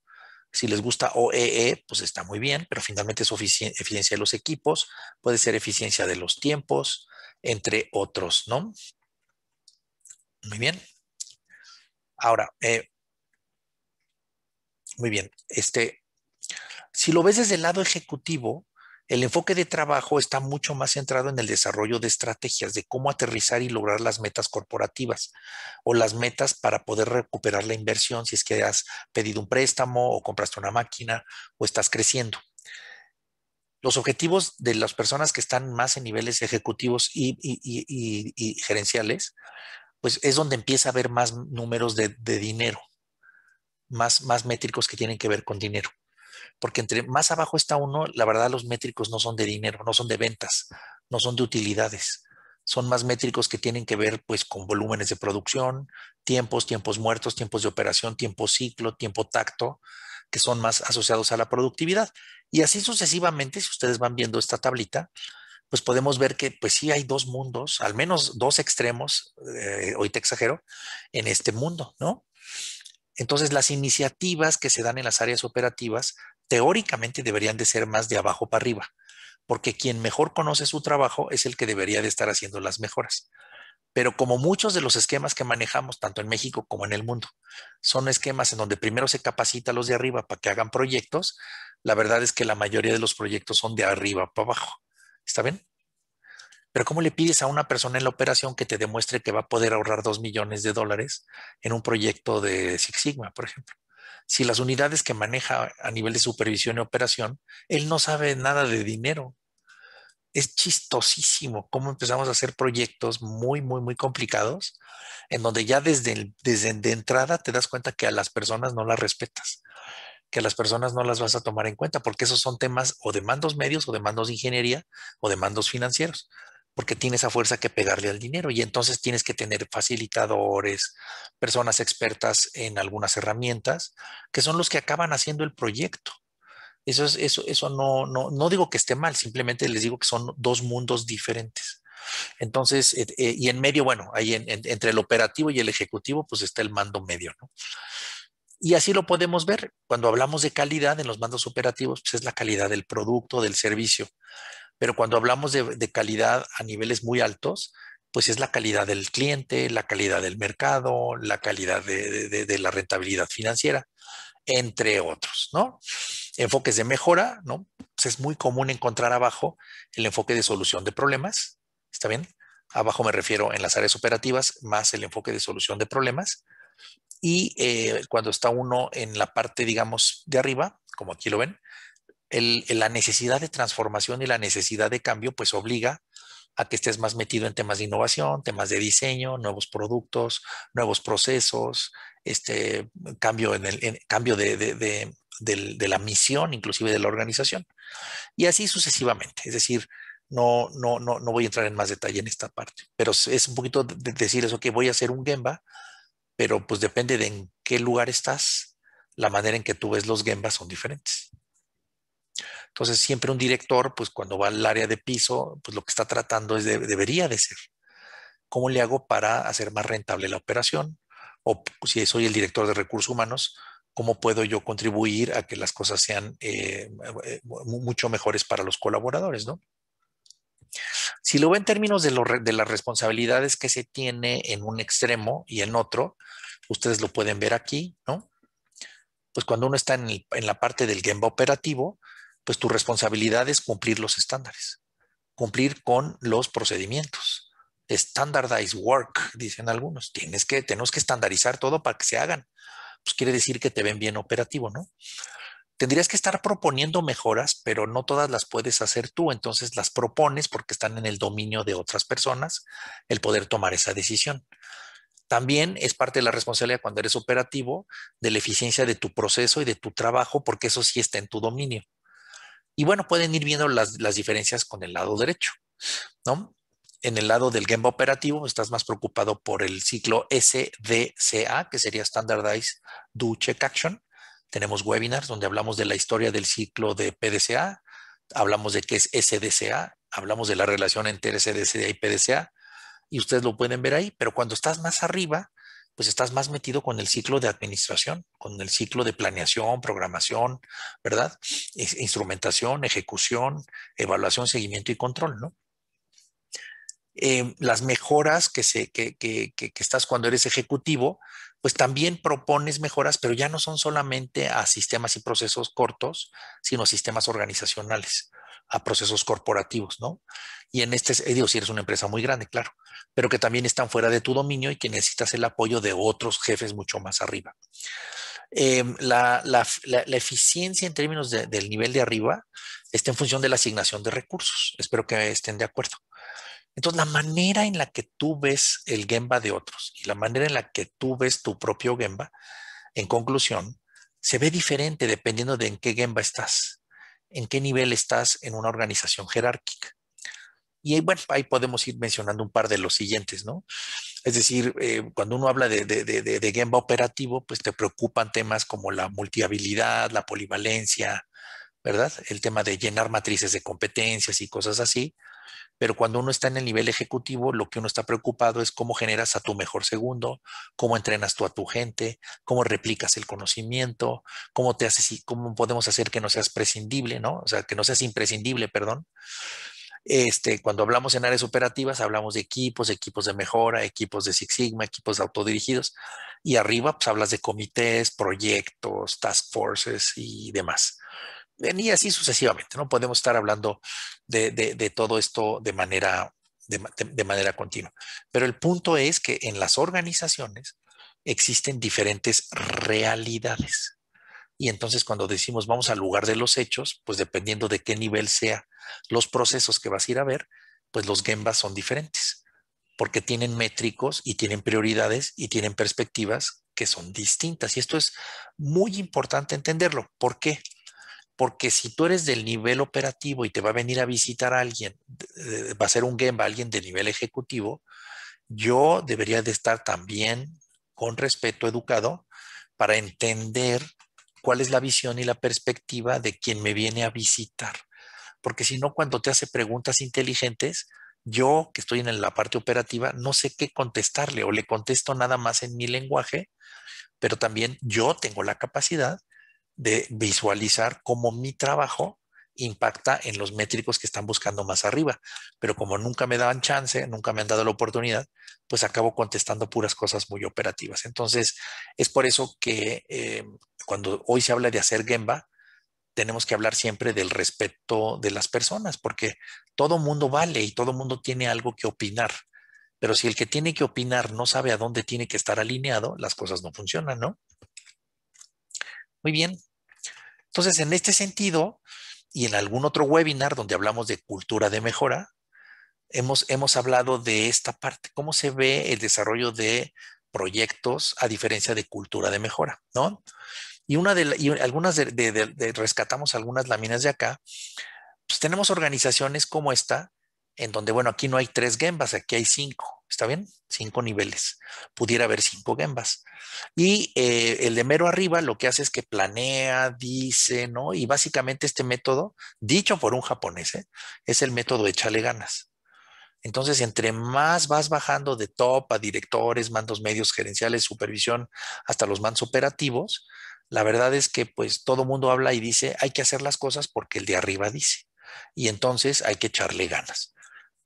Si les gusta OEE, e, pues está muy bien, pero finalmente es eficiencia de los equipos, puede ser eficiencia de los tiempos, entre otros, ¿no? Muy bien. Ahora, eh, muy bien, este, si lo ves desde el lado ejecutivo, el enfoque de trabajo está mucho más centrado en el desarrollo de estrategias, de cómo aterrizar y lograr las metas corporativas o las metas para poder recuperar la inversión si es que has pedido un préstamo o compraste una máquina o estás creciendo. Los objetivos de las personas que están más en niveles ejecutivos y, gerenciales, pues es donde empieza a haber más números de, de dinero, más, más métricos que tienen que ver con dinero porque entre más abajo está uno, la verdad los métricos no son de dinero, no son de ventas, no son de utilidades. Son más métricos que tienen que ver pues con volúmenes de producción, tiempos, tiempos muertos, tiempos de operación, tiempo ciclo, tiempo tacto, que son más asociados a la productividad. Y así sucesivamente, si ustedes van viendo esta tablita, pues podemos ver que pues sí hay dos mundos, al menos dos extremos, eh, hoy te exagero, en este mundo, ¿no? Entonces, las iniciativas que se dan en las áreas operativas teóricamente deberían de ser más de abajo para arriba, porque quien mejor conoce su trabajo es el que debería de estar haciendo las mejoras. Pero como muchos de los esquemas que manejamos, tanto en México como en el mundo, son esquemas en donde primero se capacita a los de arriba para que hagan proyectos, la verdad es que la mayoría de los proyectos son de arriba para abajo. ¿Está bien? Pero ¿cómo le pides a una persona en la operación que te demuestre que va a poder ahorrar dos millones de dólares en un proyecto de Six Sigma, por ejemplo? si las unidades que maneja a nivel de supervisión y operación, él no sabe nada de dinero. Es chistosísimo cómo empezamos a hacer proyectos muy, muy, muy complicados, en donde ya desde, el, entrada te das cuenta que a las personas no las respetas, que a las personas no las vas a tomar en cuenta, porque esos son temas o de mandos medios, o de mandos de ingeniería, o de mandos financieros porque tiene esa fuerza que pegarle al dinero y entonces tienes que tener facilitadores, personas expertas en algunas herramientas, que son los que acaban haciendo el proyecto. Eso, es, eso, eso no, no, no digo que esté mal, simplemente les digo que son dos mundos diferentes. Entonces, eh, eh, y en medio, bueno, ahí entre el operativo y el ejecutivo, pues está el mando medio, Y así lo podemos ver. Cuando hablamos de calidad en los mandos operativos, pues es la calidad del producto, del servicio. Pero cuando hablamos de, calidad a niveles muy altos, pues es la calidad del cliente, la calidad del mercado, la calidad de, la rentabilidad financiera, entre otros, ¿no? Enfoques de mejora, ¿no? Pues es muy común encontrar abajo el enfoque de solución de problemas, ¿está bien? Abajo me refiero en las áreas operativas más el enfoque de solución de problemas. Y eh, cuando está uno en la parte, digamos, de arriba, como aquí lo ven, la necesidad de transformación y la necesidad de cambio pues obliga a que estés más metido en temas de innovación, temas de diseño, nuevos productos, nuevos procesos, este cambio, en el, cambio de, la misión, inclusive de la organización. Y así sucesivamente. Es decir, no, no, no, no voy a entrar en más detalle en esta parte, pero es un poquito de decir eso, que voy a hacer un Gemba, pero pues depende de en qué lugar estás, la manera en que tú ves los Gembas son diferentes. Entonces, siempre un director, pues cuando va al área de piso, pues lo que está tratando es debería de ser. ¿Cómo le hago para hacer más rentable la operación? O si soy el director de recursos humanos, ¿cómo puedo yo contribuir a que las cosas sean eh, eh, mucho mejores para los colaboradores? ¿no? Si lo ve en términos de, las responsabilidades que se tiene en un extremo y en otro, ustedes lo pueden ver aquí, ¿no? Pues cuando uno está en, la parte del Gemba operativo, pues tu responsabilidad es cumplir los estándares, cumplir con los procedimientos. Standardized work, dicen algunos. Tienes que, tenemos que estandarizar todo para que se hagan. Pues quiere decir que te ven bien operativo, ¿no? Tendrías que estar proponiendo mejoras, pero no todas las puedes hacer tú. Entonces las propones porque están en el dominio de otras personas el poder tomar esa decisión también es parte de la responsabilidad cuando eres operativo de la eficiencia de tu proceso y de tu trabajo, porque eso sí está en tu dominio. Y bueno, pueden ir viendo las, diferencias con el lado derecho, ¿no? En el lado del Gemba operativo estás más preocupado por el ciclo SDCA, que sería Standardized Do Check Action. Tenemos webinars donde hablamos de la historia del ciclo de PDCA, hablamos de qué es SDCA, hablamos de la relación entre SDCA y PDCA, y ustedes lo pueden ver ahí, pero cuando estás más arriba, pues estás más metido con el ciclo de administración, con el ciclo de planeación, programación, ¿verdad? Instrumentación, ejecución, evaluación, seguimiento y control, ¿no? Em, las mejoras que, se, que, estás cuando eres ejecutivo, pues también propones mejoras, pero ya no son solamente a sistemas y procesos cortos, sino sistemas organizacionales a procesos corporativos, ¿no? Y en este, eh, digo, si eres una empresa muy grande, claro, pero que también están fuera de tu dominio y que necesitas el apoyo de otros jefes mucho más arriba. Em, la, eficiencia en términos del nivel de arriba está en función de la asignación de recursos. Espero que estén de acuerdo. Entonces, la manera en la que tú ves el Gemba de otros y la manera en la que tú ves tu propio Gemba, en conclusión, se ve diferente dependiendo de en qué Gemba estás en qué nivel estás en una organización jerárquica. Y bueno, ahí podemos ir mencionando un par de los siguientes, ¿no? Es decir, eh, cuando uno habla de, de, de, Gemba operativo, pues te preocupan temas como la multihabilidad, la polivalencia, ¿verdad? El tema de llenar matrices de competencias y cosas así pero cuando uno está en el nivel ejecutivo, lo que uno está preocupado es cómo generas a tu mejor segundo, cómo entrenas tú a tu gente, cómo replicas el conocimiento, cómo te haces, cómo podemos hacer que no seas prescindible, ¿no? O sea, que no seas imprescindible, perdón. Este, cuando hablamos en áreas operativas, hablamos de equipos, equipos de mejora, equipos de Six Sigma, equipos autodirigidos, y arriba, pues hablas de comités, proyectos, task forces y demás y así sucesivamente, ¿no? Podemos estar hablando de, todo esto de manera, de, manera continua. Pero el punto es que en las organizaciones existen diferentes realidades. Y entonces cuando decimos vamos al lugar de los hechos, pues dependiendo de qué nivel sea los procesos que vas a ir a ver, pues los gembas son diferentes, porque tienen métricos y tienen prioridades y tienen perspectivas que son distintas. Y esto es muy importante entenderlo. ¿Por qué? Porque si tú eres del nivel operativo y te va a venir a visitar alguien, va a ser un game, alguien de nivel ejecutivo, yo debería de estar también con respeto educado para entender cuál es la visión y la perspectiva de quien me viene a visitar. Porque si no, cuando te hace preguntas inteligentes, yo que estoy en la parte operativa, no sé qué contestarle o le contesto nada más en mi lenguaje, pero también yo tengo la capacidad de visualizar cómo mi trabajo impacta en los métricos que están buscando más arriba. Pero como nunca me daban chance, nunca me han dado la oportunidad, pues acabo contestando puras cosas muy operativas. Entonces, es por eso que eh, cuando hoy se habla de hacer Gemba, tenemos que hablar siempre del respeto de las personas, porque todo mundo vale y todo mundo tiene algo que opinar. Pero si el que tiene que opinar no sabe a dónde tiene que estar alineado, las cosas no funcionan, ¿no? Muy bien, entonces, en este sentido, y en algún otro webinar donde hablamos de cultura de mejora, hemos, hemos hablado de esta parte, cómo se ve el desarrollo de proyectos a diferencia de cultura de mejora, ¿no? Y, una de y algunas de, rescatamos algunas láminas de acá, pues tenemos organizaciones como esta, en donde, bueno, aquí no hay tres Gembas, aquí hay cinco, ¿Está bien? Cinco niveles. Pudiera haber cinco gembas. Y eh, el de mero arriba lo que hace es que planea, dice, ¿no? Y básicamente este método, dicho por un japonés, ¿eh? es el método de echarle ganas. Entonces, entre más vas bajando de top a directores, mandos medios, gerenciales, supervisión, hasta los mandos operativos, la verdad es que pues todo mundo habla y dice, hay que hacer las cosas porque el de arriba dice. Y entonces hay que echarle ganas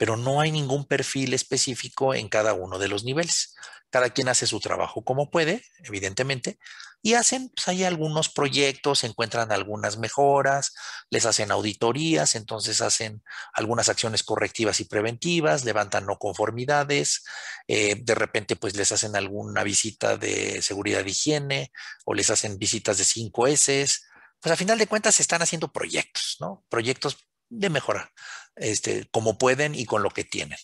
pero no hay ningún perfil específico en cada uno de los niveles. Cada quien hace su trabajo como puede, evidentemente, y hacen, pues hay algunos proyectos, encuentran algunas mejoras, les hacen auditorías, entonces hacen algunas acciones correctivas y preventivas, levantan no conformidades, eh, de repente pues les hacen alguna visita de seguridad de higiene o les hacen visitas de 5S, pues a final de cuentas se están haciendo proyectos, ¿no? Proyectos de mejorar este, como pueden y con lo que tienen.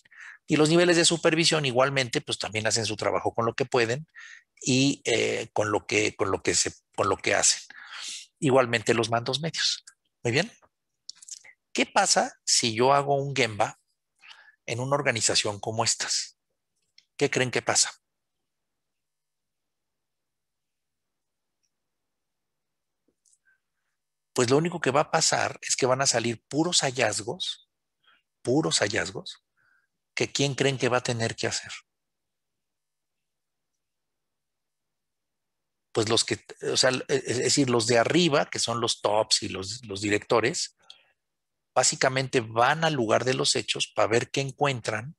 Y los niveles de supervisión igualmente, pues también hacen su trabajo con lo que pueden y eh, con, lo que, con, lo que se, con lo que hacen. Igualmente los mandos medios. Muy bien. ¿Qué pasa si yo hago un Gemba en una organización como estas? ¿Qué creen que pasa? pues lo único que va a pasar es que van a salir puros hallazgos, puros hallazgos, que quién creen que va a tener que hacer. Pues los que, o sea, es decir, los de arriba, que son los tops y los, directores, básicamente van al lugar de los hechos para ver qué encuentran,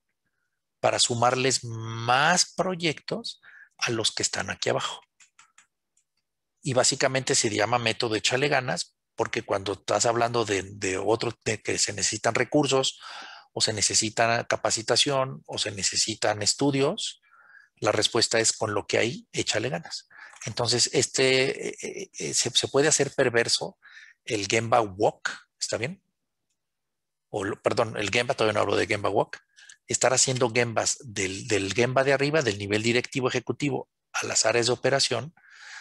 para sumarles más proyectos a los que están aquí abajo. Y básicamente se llama método échale ganas, porque cuando estás hablando de, otro, que se necesitan recursos o se necesita capacitación o se necesitan estudios, la respuesta es con lo que hay, échale ganas. Entonces, este eh, eh, eh, se, puede hacer perverso el Gemba Walk, ¿está bien? O, perdón, el Gemba, todavía no hablo de Gemba Walk. Estar haciendo Gembas del, del Gemba de arriba, del nivel directivo ejecutivo a las áreas de operación,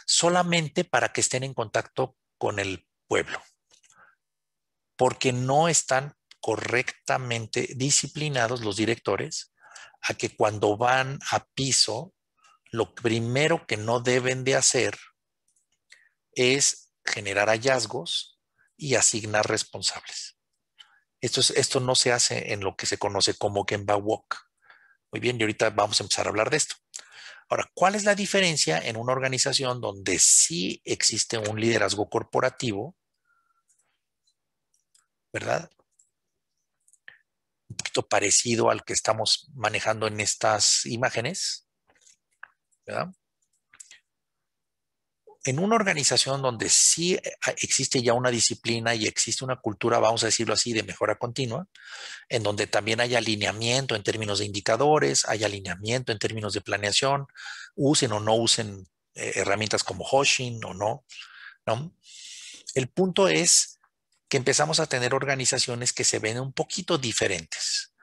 solamente para que estén en contacto con el pueblo, porque no están correctamente disciplinados los directores a que cuando van a piso, lo primero que no deben de hacer es generar hallazgos y asignar responsables. Esto, esto no se hace en lo que se conoce como Gemba Walk. Muy bien, y ahorita vamos a empezar a hablar de esto. Ahora, ¿cuál es la diferencia en una organización donde sí existe un liderazgo corporativo ¿verdad? Un poquito parecido al que estamos manejando en estas imágenes, ¿verdad? en una organización donde sí eh, existe ya una disciplina y existe una cultura, vamos a decirlo así, de mejora continua, en donde también hay alineamiento en términos de indicadores, hay alineamiento en términos de planeación, usen o no usen eh, herramientas como Hoshin o no, ¿no? El punto es que empezamos a tener organizaciones que se ven un poquito diferentes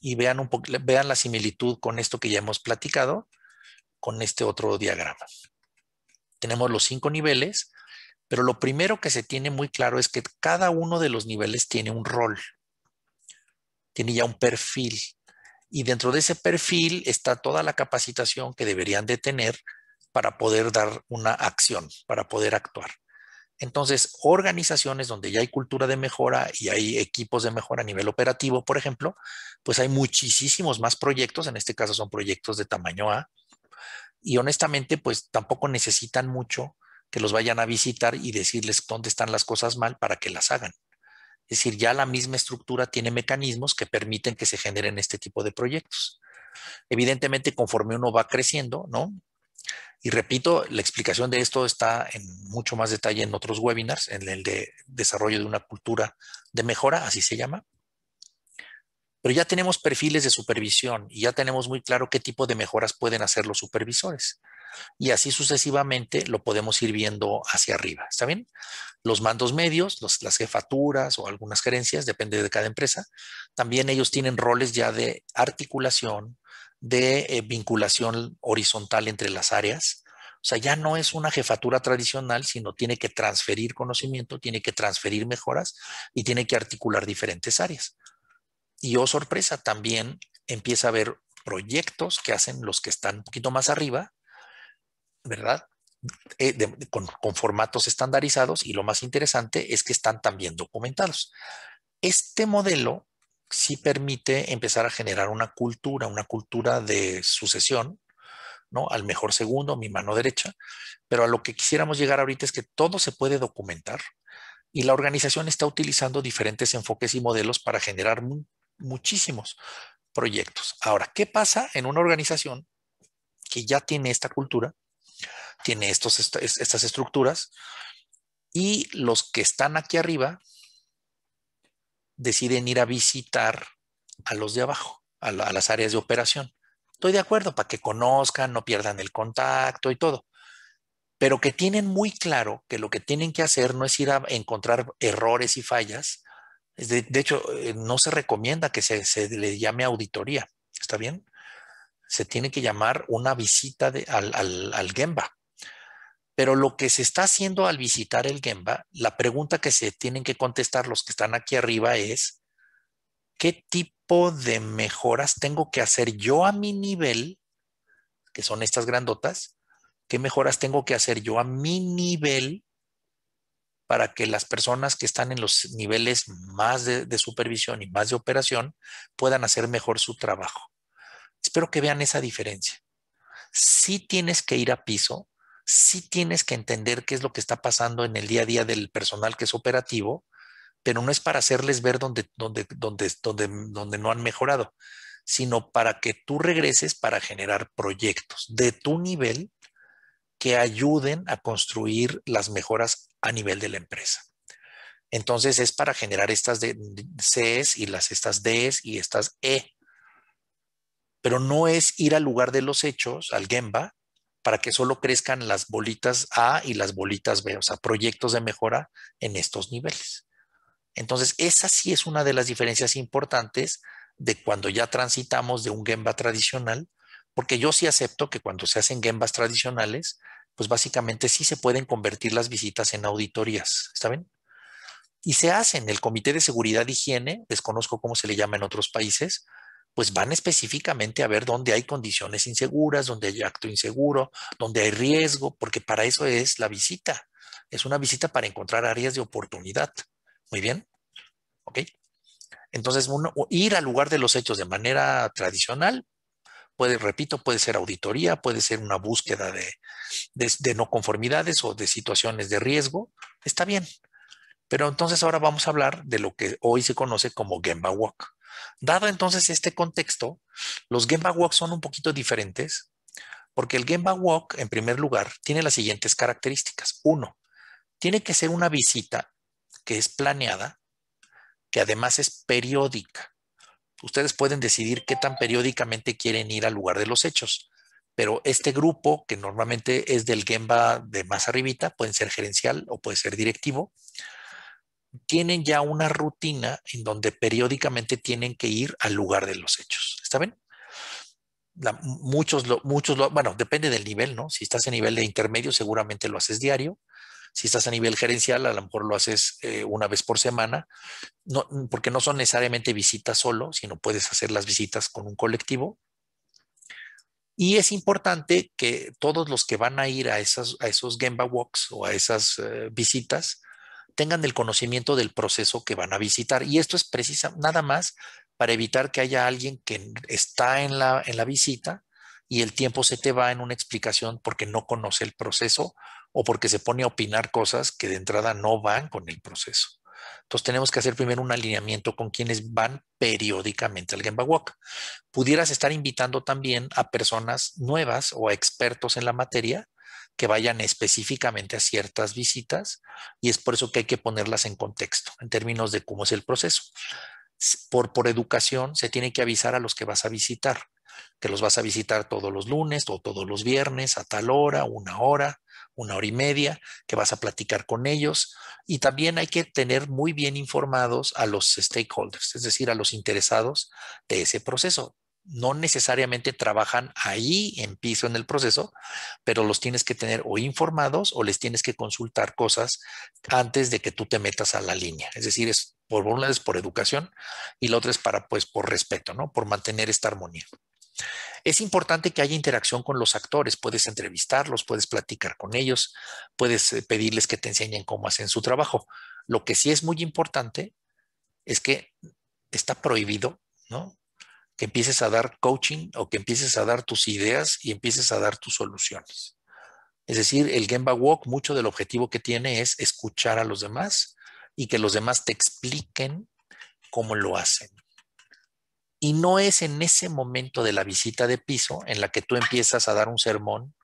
y vean, un vean la similitud con esto que ya hemos platicado, con este otro diagrama. Tenemos los cinco niveles, pero lo primero que se tiene muy claro es que cada uno de los niveles tiene un rol, tiene ya un perfil, y dentro de ese perfil está toda la capacitación que deberían de tener para poder dar una acción, para poder actuar. Entonces, organizaciones donde ya hay cultura de mejora y hay equipos de mejora a nivel operativo, por ejemplo, pues hay muchísimos más proyectos, en este caso son proyectos de tamaño A, y honestamente, pues tampoco necesitan mucho que los vayan a visitar y decirles dónde están las cosas mal para que las hagan. Es decir, ya la misma estructura tiene mecanismos que permiten que se generen este tipo de proyectos. Evidentemente, conforme uno va creciendo, ¿no? Y repito, la explicación de esto está en mucho más detalle en otros webinars, en el de desarrollo de una cultura de mejora, así se llama. Pero ya tenemos perfiles de supervisión y ya tenemos muy claro qué tipo de mejoras pueden hacer los supervisores. Y así sucesivamente lo podemos ir viendo hacia arriba. ¿Está bien? Los mandos medios, las jefaturas o algunas gerencias, depende de cada empresa, también ellos tienen roles ya de articulación, de eh, vinculación horizontal entre las áreas. O sea, ya no es una jefatura tradicional, sino tiene que transferir conocimiento, tiene que transferir mejoras y tiene que articular diferentes áreas. Y oh sorpresa, también empieza a haber proyectos que hacen los que están un poquito más arriba, ¿verdad? Eh, con formatos estandarizados y lo más interesante es que están también documentados. Este modelo sí permite empezar a generar una cultura, una cultura de sucesión, ¿no? Al mejor segundo, mi mano derecha. Pero a lo que quisiéramos llegar ahorita es que todo se puede documentar y la organización está utilizando diferentes enfoques y modelos para generar muchísimos proyectos. Ahora, ¿qué pasa en una organización que ya tiene esta cultura, tiene estos, estas estructuras y los que están aquí arriba deciden ir a visitar a los de abajo, a, las áreas de operación. Estoy de acuerdo para que conozcan, no pierdan el contacto y todo pero que tienen muy claro que lo que tienen que hacer no es ir a encontrar errores y fallas. De, hecho, eh, no se recomienda que se, le llame auditoría, ¿está bien? Se tiene que llamar una visita al, al, al, Gemba, pero lo que se está haciendo al visitar el Gemba, la pregunta que se tienen que contestar los que están aquí arriba es, ¿qué tipo de mejoras tengo que hacer yo a mi nivel, que son estas grandotas? ¿Qué mejoras tengo que hacer yo a mi nivel para que las personas que están en los niveles más de, supervisión y más de operación puedan hacer mejor su trabajo? Espero que vean esa diferencia. Si tienes que ir a piso, sí tienes que entender qué es lo que está pasando en el día a día del personal que es operativo, pero no es para hacerles ver dónde dónde dónde no han mejorado, sino para que tú regreses para generar proyectos de tu nivel que ayuden a construir las mejoras a nivel de la empresa. Entonces es para generar estas Cs y las estas Ds y estas E. Pero no es ir al lugar de los hechos, al Gemba, para que solo crezcan las bolitas A y las bolitas B, o sea, proyectos de mejora en estos niveles. Entonces, esa sí es una de las diferencias importantes de cuando ya transitamos de un Gemba tradicional, porque yo sí acepto que cuando se hacen Gembas tradicionales, pues básicamente sí se pueden convertir las visitas en auditorías, ¿está bien? Y se hacen, el Comité de Seguridad e Higiene, desconozco cómo se le llama en otros países, pues van específicamente a ver dónde hay condiciones inseguras, dónde hay acto inseguro, dónde hay riesgo, porque para eso es la visita. Es una visita para encontrar áreas de oportunidad. Muy bien. ¿Ok? Entonces, uno, ir al lugar de los hechos de manera tradicional, puede, repito, puede ser auditoría, puede ser una búsqueda de, de no conformidades o de situaciones de riesgo. Está bien. Pero entonces ahora vamos a hablar de lo que hoy se conoce como Gemba Walk. Dado entonces este contexto, los Gemba Walk son un poquito diferentes porque el Gemba Walk, en primer lugar, tiene las siguientes características. Uno, tiene que ser una visita que es planeada, que además es periódica. Ustedes pueden decidir qué tan periódicamente quieren ir al lugar de los hechos, pero este grupo, que normalmente es del Gemba de más arribita, pueden ser gerencial o puede ser directivo, tienen ya una rutina en donde periódicamente tienen que ir al lugar de los hechos. ¿Está bien? muchos, muchos bueno, depende del nivel, ¿no? Si estás a nivel de intermedio, seguramente lo haces diario. Si estás a nivel gerencial, a lo mejor lo haces eh, una vez por semana, porque no son necesariamente visitas solo, sino puedes hacer las visitas con un colectivo. Y es importante que todos los que van a ir a, esas, a esos Gemba Walks o a esas eh, visitas tengan el conocimiento del proceso que van a visitar. Y esto es precisa nada más para evitar que haya alguien que está en la, en la visita y el tiempo se te va en una explicación porque no conoce el proceso o porque se pone a opinar cosas que de entrada no van con el proceso. Entonces tenemos que hacer primero un alineamiento con quienes van periódicamente al Gemba Walk. Pudieras estar invitando también a personas nuevas o expertos en la materia que vayan específicamente a ciertas visitas y es por eso que hay que ponerlas en contexto en términos de cómo es el proceso. Por, por educación se tiene que avisar a los que vas a visitar, que los vas a visitar todos los lunes o todos los viernes a tal hora, una hora, una hora y media, que vas a platicar con ellos. Y también hay que tener muy bien informados a los stakeholders, es decir, a los interesados de ese proceso no necesariamente trabajan ahí en piso en el proceso, pero los tienes que tener o informados o les tienes que consultar cosas antes de que tú te metas a la línea. Es decir, es por una vez por educación y la otra es para pues por respeto, ¿no? Por mantener esta armonía. Es importante que haya interacción con los actores, puedes entrevistarlos, puedes platicar con ellos, puedes eh, pedirles que te enseñen cómo hacen su trabajo. Lo que sí es muy importante es que está prohibido, ¿no? que empieces a dar coaching o que empieces a dar tus ideas y empieces a dar tus soluciones. Es decir, el Gemba Walk, mucho del objetivo que tiene es escuchar a los demás y que los demás te expliquen cómo lo hacen. Y no es en ese momento de la visita de piso en la que tú empiezas a dar un sermón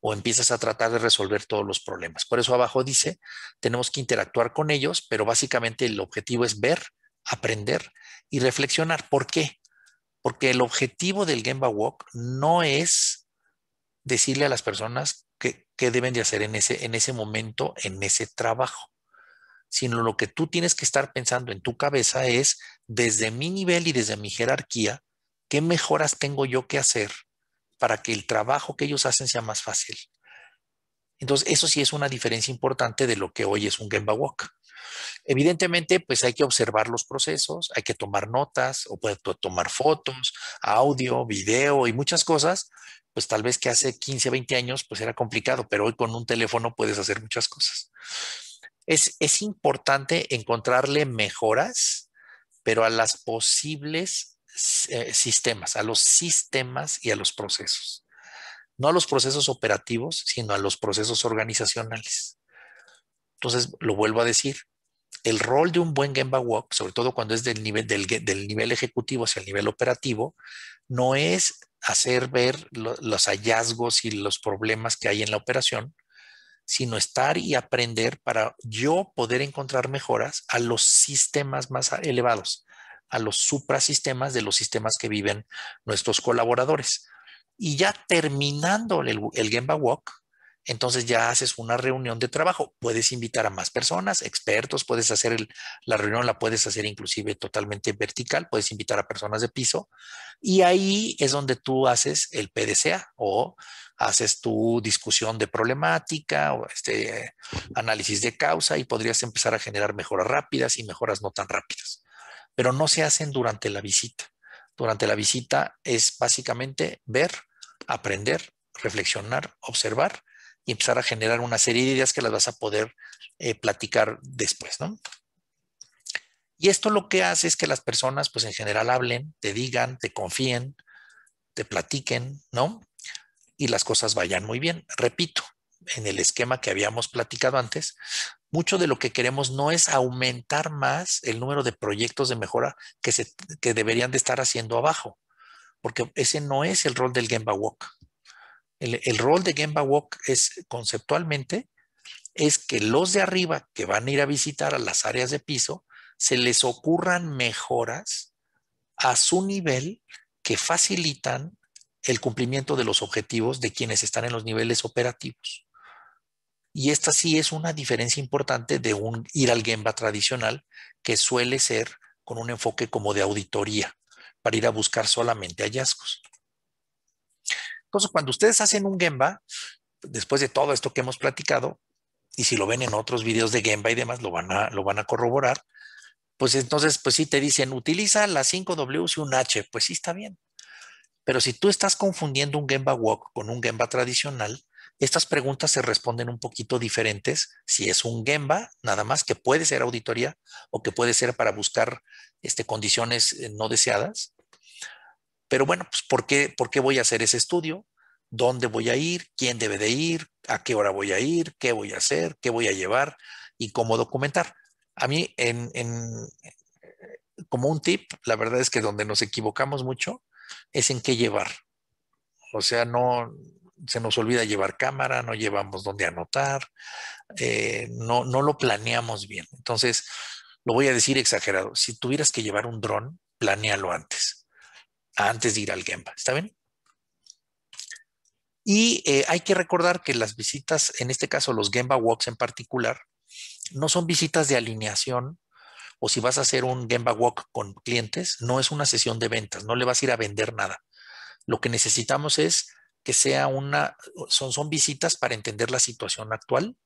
o empiezas a tratar de resolver todos los problemas. Por eso abajo dice, tenemos que interactuar con ellos, pero básicamente el objetivo es ver, aprender y reflexionar. ¿Por qué? Porque el objetivo del Gemba Walk no es decirle a las personas qué, deben de hacer en ese, en ese momento, en ese trabajo, sino lo que tú tienes que estar pensando en tu cabeza es, desde mi nivel y desde mi jerarquía, ¿qué mejoras tengo yo que hacer para que el trabajo que ellos hacen sea más fácil? Entonces, eso sí es una diferencia importante de lo que hoy es un Gemba Walk. Evidentemente, pues hay que observar los procesos, hay que tomar notas o puede tomar fotos, audio, video y muchas cosas, pues tal vez que hace 15, 20 años pues era complicado, pero hoy con un teléfono puedes hacer muchas cosas. Es, es importante encontrarle mejoras, pero a las posibles eh, sistemas, a los sistemas y a los procesos. No a los procesos operativos, sino a los procesos organizacionales. Entonces, lo vuelvo a decir, el rol de un buen Gemba Walk, sobre todo cuando es del nivel, del, ejecutivo hacia el nivel operativo, no es hacer ver los hallazgos y los problemas que hay en la operación, sino estar y aprender para yo poder encontrar mejoras a los sistemas más elevados, a los suprasistemas de los sistemas que viven nuestros colaboradores. Y ya terminando el, el Gemba Walk, entonces ya haces una reunión de trabajo. Puedes invitar a más personas, expertos, puedes hacer la reunión, la puedes hacer inclusive totalmente vertical, puedes invitar a personas de piso y ahí es donde tú haces el PDCA o haces tu discusión de problemática o este análisis de causa y podrías empezar a generar mejoras rápidas y mejoras no tan rápidas. Pero no se hacen durante la visita. Durante la visita es básicamente ver, aprender, reflexionar, observar y empezar a generar una serie de ideas que las vas a poder eh, platicar después, ¿no? Y esto lo que hace es que las personas, pues en general, hablen, te digan, te confíen, te platiquen, ¿no? Y las cosas vayan muy bien. Repito, en el esquema que habíamos platicado antes, mucho de lo que queremos no es aumentar más el número de proyectos de mejora que, se, deberían de estar haciendo abajo, porque ese no es el rol del Gemba Walk el, rol de Gemba Walk es conceptualmente es que los de arriba que van a ir a visitar a las áreas de piso se les ocurran mejoras a su nivel que facilitan el cumplimiento de los objetivos de quienes están en los niveles operativos. Y esta sí es una diferencia importante de un ir al Gemba tradicional que suele ser con un enfoque como de auditoría para ir a buscar solamente hallazgos. Entonces, cuando ustedes hacen un Gemba, después de todo esto que hemos platicado, y si lo ven en otros videos de Gemba y demás, lo van a, corroborar, pues entonces, pues sí te dicen, utiliza las 5 w y un H, pues sí está bien. Pero si tú estás confundiendo un Gemba Walk con un Gemba tradicional, estas preguntas se responden un poquito diferentes si es un Gemba, nada más que puede ser auditoría o que puede ser para buscar este, condiciones eh, no deseadas, pero bueno, pues ¿por qué, voy a hacer ese estudio? ¿Dónde voy a ir? ¿Quién debe de ir? ¿A qué hora voy a ir? ¿Qué voy a hacer? ¿Qué voy a llevar? ¿Y cómo documentar? A mí, en, como un tip, la verdad es que donde nos equivocamos mucho es en qué llevar. O sea, no se nos olvida llevar cámara, no llevamos dónde anotar, eh, no, no lo planeamos bien. Entonces, lo voy a decir exagerado. Si tuvieras que llevar un dron, planealo antes antes de ir al Gemba. ¿Está bien? Y eh, hay que recordar que las visitas, en este caso los Gemba Walks en particular, no son visitas de alineación o si vas a hacer un Gemba Walk con clientes, no es una sesión de ventas, no le vas a ir a vender nada. Lo que necesitamos es que sea una, son, son visitas para entender la situación actual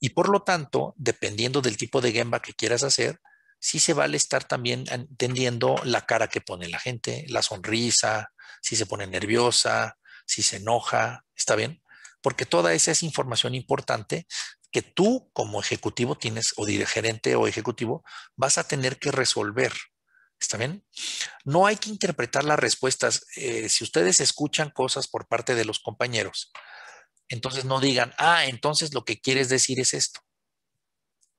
y por lo tanto, dependiendo del tipo de Gemba que quieras hacer, sí se vale estar también entendiendo la cara que pone la gente, la sonrisa, si se pone nerviosa, si se enoja, ¿está bien? Porque toda esa es información importante que tú como ejecutivo tienes, o gerente o ejecutivo, vas a tener que resolver. ¿Está bien? No hay que interpretar las respuestas. Eh, si ustedes escuchan cosas por parte de los compañeros, entonces no digan, ah, entonces lo que quieres decir es esto.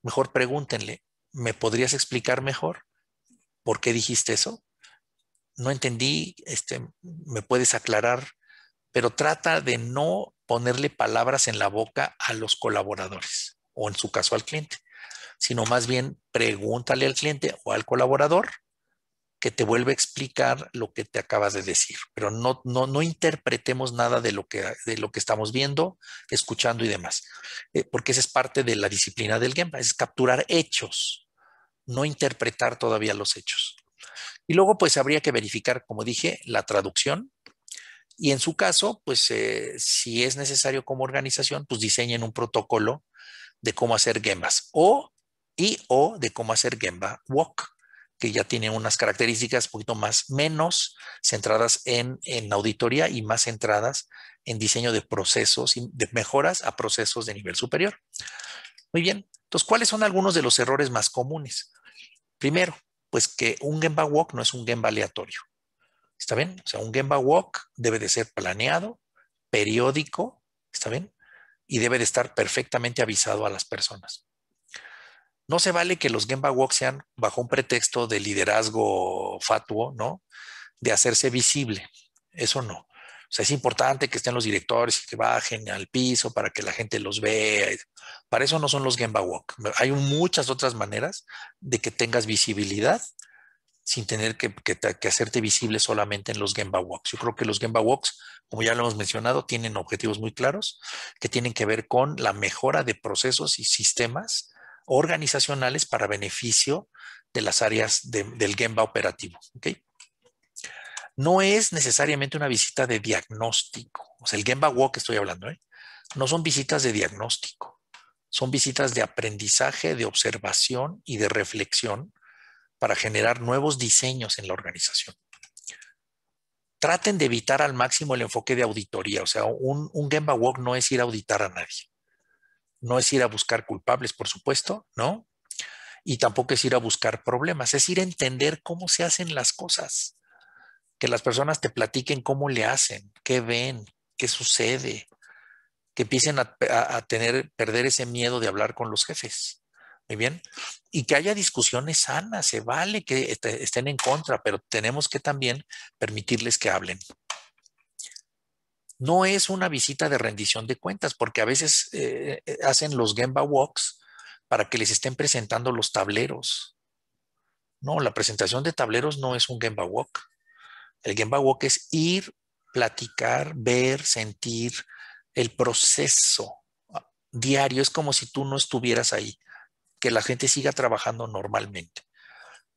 Mejor pregúntenle, ¿me podrías explicar mejor por qué dijiste eso? No entendí, este, ¿me puedes aclarar? Pero trata de no ponerle palabras en la boca a los colaboradores o en su caso al cliente, sino más bien pregúntale al cliente o al colaborador que te vuelva a explicar lo que te acabas de decir, pero no, no, interpretemos nada de lo, que, de lo que estamos viendo, escuchando y demás, eh, porque esa es parte de la disciplina del Gemba, es capturar hechos, no interpretar todavía los hechos. Y luego, pues habría que verificar, como dije, la traducción. Y en su caso, pues eh, si es necesario como organización, pues diseñen un protocolo de cómo hacer Gembas o y o de cómo hacer Gemba Walk, que ya tiene unas características un poquito más menos centradas en, en auditoría y más centradas en diseño de procesos y de mejoras a procesos de nivel superior. Muy bien, entonces, ¿cuáles son algunos de los errores más comunes? Primero, pues que un Gemba Walk no es un Gemba aleatorio. ¿Está bien? O sea, un Gemba Walk debe de ser planeado, periódico, ¿está bien? Y debe de estar perfectamente avisado a las personas. No se vale que los Gemba Walks sean bajo un pretexto de liderazgo fatuo, ¿no? De hacerse visible. Eso no. O sea, es importante que estén los directores y que bajen al piso para que la gente los vea. Para eso no son los Gemba Walk. Hay muchas otras maneras de que tengas visibilidad sin tener que, hacerte visible solamente en los Gemba Walks. Yo creo que los Gemba Walks, como ya lo hemos mencionado, tienen objetivos muy claros que tienen que ver con la mejora de procesos y sistemas organizacionales para beneficio de las áreas del Gemba operativo. ¿ok? no es necesariamente una visita de diagnóstico. O sea, el Gemba Walk estoy hablando, ¿eh? no son visitas de diagnóstico, son visitas de aprendizaje, de observación y de reflexión para generar nuevos diseños en la organización. Traten de evitar al máximo el enfoque de auditoría, o sea, un, un Gemba Walk no es ir a auditar a nadie, no es ir a buscar culpables, por supuesto, ¿no? Y tampoco es ir a buscar problemas, es ir a entender cómo se hacen las cosas que las personas te platiquen cómo le hacen, qué ven, qué sucede, que empiecen a, tener, perder ese miedo de hablar con los jefes. Muy bien. Y que haya discusiones sanas, se vale que este, estén en contra, pero tenemos que también permitirles que hablen. No es una visita de rendición de cuentas, porque a veces eh, eh, hacen los Gemba Walks para que les estén presentando los tableros. No, la presentación de tableros no es un Gemba Walk. El Gemba Walk es ir, platicar, ver, sentir el proceso diario. Es como si tú no estuvieras ahí, que la gente siga trabajando normalmente.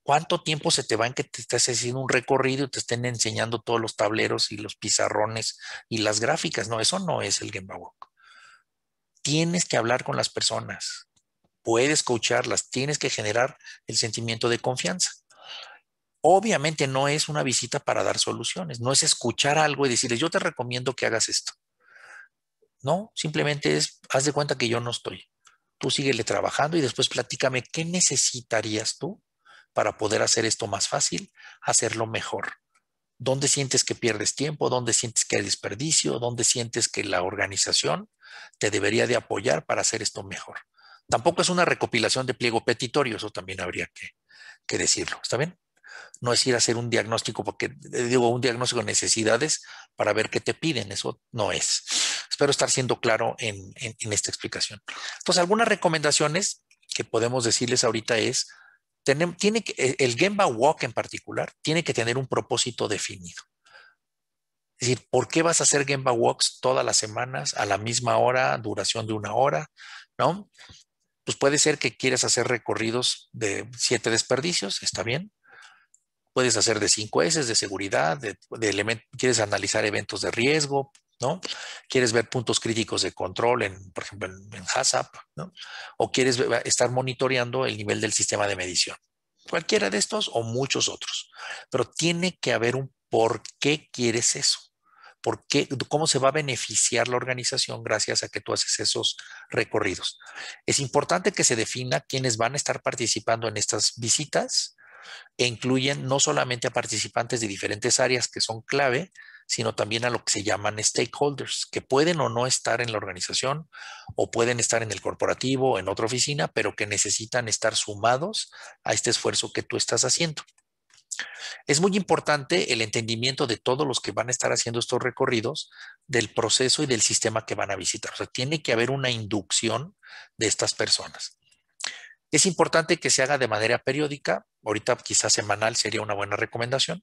¿Cuánto tiempo se te va en que te estés haciendo un recorrido y te estén enseñando todos los tableros y los pizarrones y las gráficas? No, eso no es el Gemba Walk. Tienes que hablar con las personas, puedes escucharlas, tienes que generar el sentimiento de confianza obviamente no es una visita para dar soluciones, no es escuchar algo y decirles, yo te recomiendo que hagas esto. No, simplemente es, haz de cuenta que yo no estoy. Tú síguele trabajando y después platícame qué necesitarías tú para poder hacer esto más fácil, hacerlo mejor. ¿Dónde sientes que pierdes tiempo? ¿Dónde sientes que hay desperdicio? ¿Dónde sientes que la organización te debería de apoyar para hacer esto mejor? Tampoco es una recopilación de pliego petitorio, eso también habría que, que decirlo. ¿Está bien? no es ir a hacer un diagnóstico, porque eh, digo un diagnóstico de necesidades para ver qué te piden, eso no es. Espero estar siendo claro en, esta explicación. Entonces, algunas recomendaciones que podemos decirles ahorita es, tiene que, eh, el Gemba Walk en particular tiene que tener un propósito definido. Es decir, ¿por qué vas a hacer Gemba Walks todas las semanas a la misma hora, duración de una hora? ¿No? Pues puede ser que quieras hacer recorridos de siete desperdicios, está bien puedes hacer de 5 S, de seguridad, de, quieres analizar eventos de riesgo, ¿no? Quieres ver puntos críticos de control, en, por ejemplo, en, en ¿no? O quieres estar monitoreando el nivel del sistema de medición. Cualquiera de estos o muchos otros. Pero tiene que haber un por qué quieres eso. ¿Por qué? ¿Cómo se va a beneficiar la organización gracias a que tú haces esos recorridos? Es importante que se defina quiénes van a estar participando en estas visitas e incluyen no solamente a participantes de diferentes áreas que son clave, sino también a lo que se llaman stakeholders, que pueden o no estar en la organización o pueden estar en el corporativo o en otra oficina, pero que necesitan estar sumados a este esfuerzo que tú estás haciendo. Es muy importante el entendimiento de todos los que van a estar haciendo estos recorridos, del proceso y del sistema que van a visitar. O sea, tiene que haber una inducción de estas personas. Es importante que se haga de manera periódica, ahorita quizás semanal sería una buena recomendación,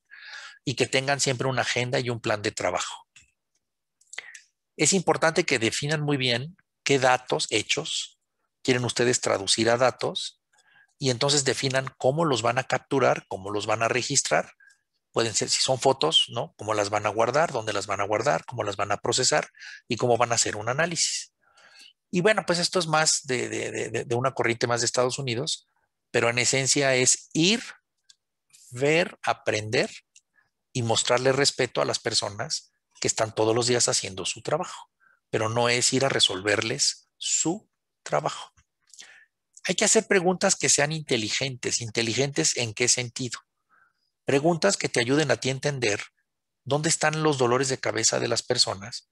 y que tengan siempre una agenda y un plan de trabajo. Es importante que definan muy bien qué datos, hechos, quieren ustedes traducir a datos y entonces definan cómo los van a capturar, cómo los van a registrar. Pueden ser, si son fotos, ¿no? Cómo las van a guardar, dónde las van a guardar, cómo las van a procesar y cómo van a hacer un análisis. Y bueno, pues esto es más de, una corriente más de Estados Unidos, pero en esencia es ir, ver, aprender y mostrarle respeto a las personas que están todos los días haciendo su trabajo, pero no es ir a resolverles su trabajo. Hay que hacer preguntas que sean inteligentes. ¿Inteligentes en qué sentido? Preguntas que te ayuden a ti entender dónde están los dolores de cabeza de las personas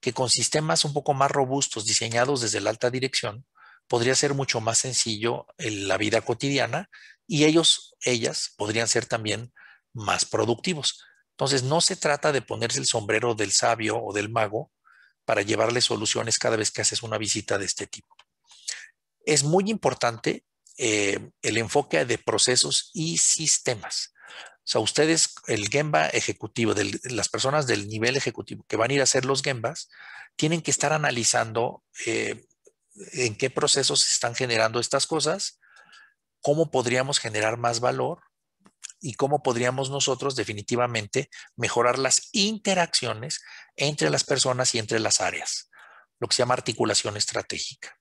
que con sistemas un poco más robustos diseñados desde la alta dirección podría ser mucho más sencillo la vida cotidiana y ellos, ellas podrían ser también más productivos. Entonces, no se trata de ponerse el sombrero del sabio o del mago para llevarle soluciones cada vez que haces una visita de este tipo. Es muy importante eh, el enfoque de procesos y sistemas. O sea, ustedes, el Gemba ejecutivo, las personas del nivel ejecutivo que van a ir a hacer los Gembas, tienen que estar analizando eh, en qué procesos se están generando estas cosas, cómo podríamos generar más valor y cómo podríamos nosotros definitivamente mejorar las interacciones entre las personas y entre las áreas, lo que se llama articulación estratégica.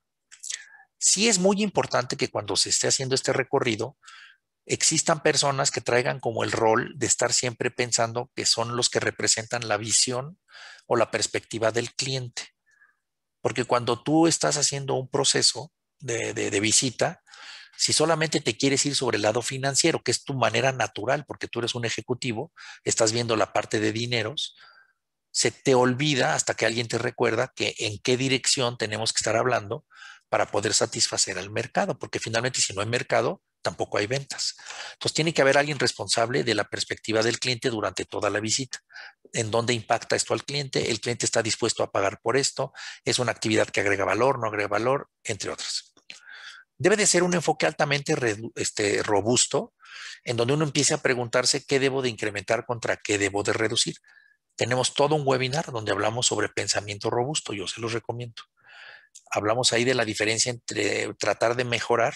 Sí es muy importante que cuando se esté haciendo este recorrido, existan personas que traigan como el rol de estar siempre pensando que son los que representan la visión o la perspectiva del cliente. Porque cuando tú estás haciendo un proceso de, visita, si solamente te quieres ir sobre el lado financiero, que es tu manera natural, porque tú eres un ejecutivo, estás viendo la parte de dineros, se te olvida hasta que alguien te recuerda que en qué dirección tenemos que estar hablando para poder satisfacer al mercado, porque finalmente si no hay mercado, tampoco hay ventas. Entonces tiene que haber alguien responsable de la perspectiva del cliente durante toda la visita. ¿En dónde impacta esto al cliente? ¿El cliente está dispuesto a pagar por esto? ¿Es una actividad que agrega valor, no agrega valor? Entre otras. Debe de ser un enfoque altamente este, robusto en donde uno empiece a preguntarse qué debo de incrementar contra qué debo de reducir. Tenemos todo un webinar donde hablamos sobre pensamiento robusto, yo se los recomiendo. Hablamos ahí de la diferencia entre tratar de mejorar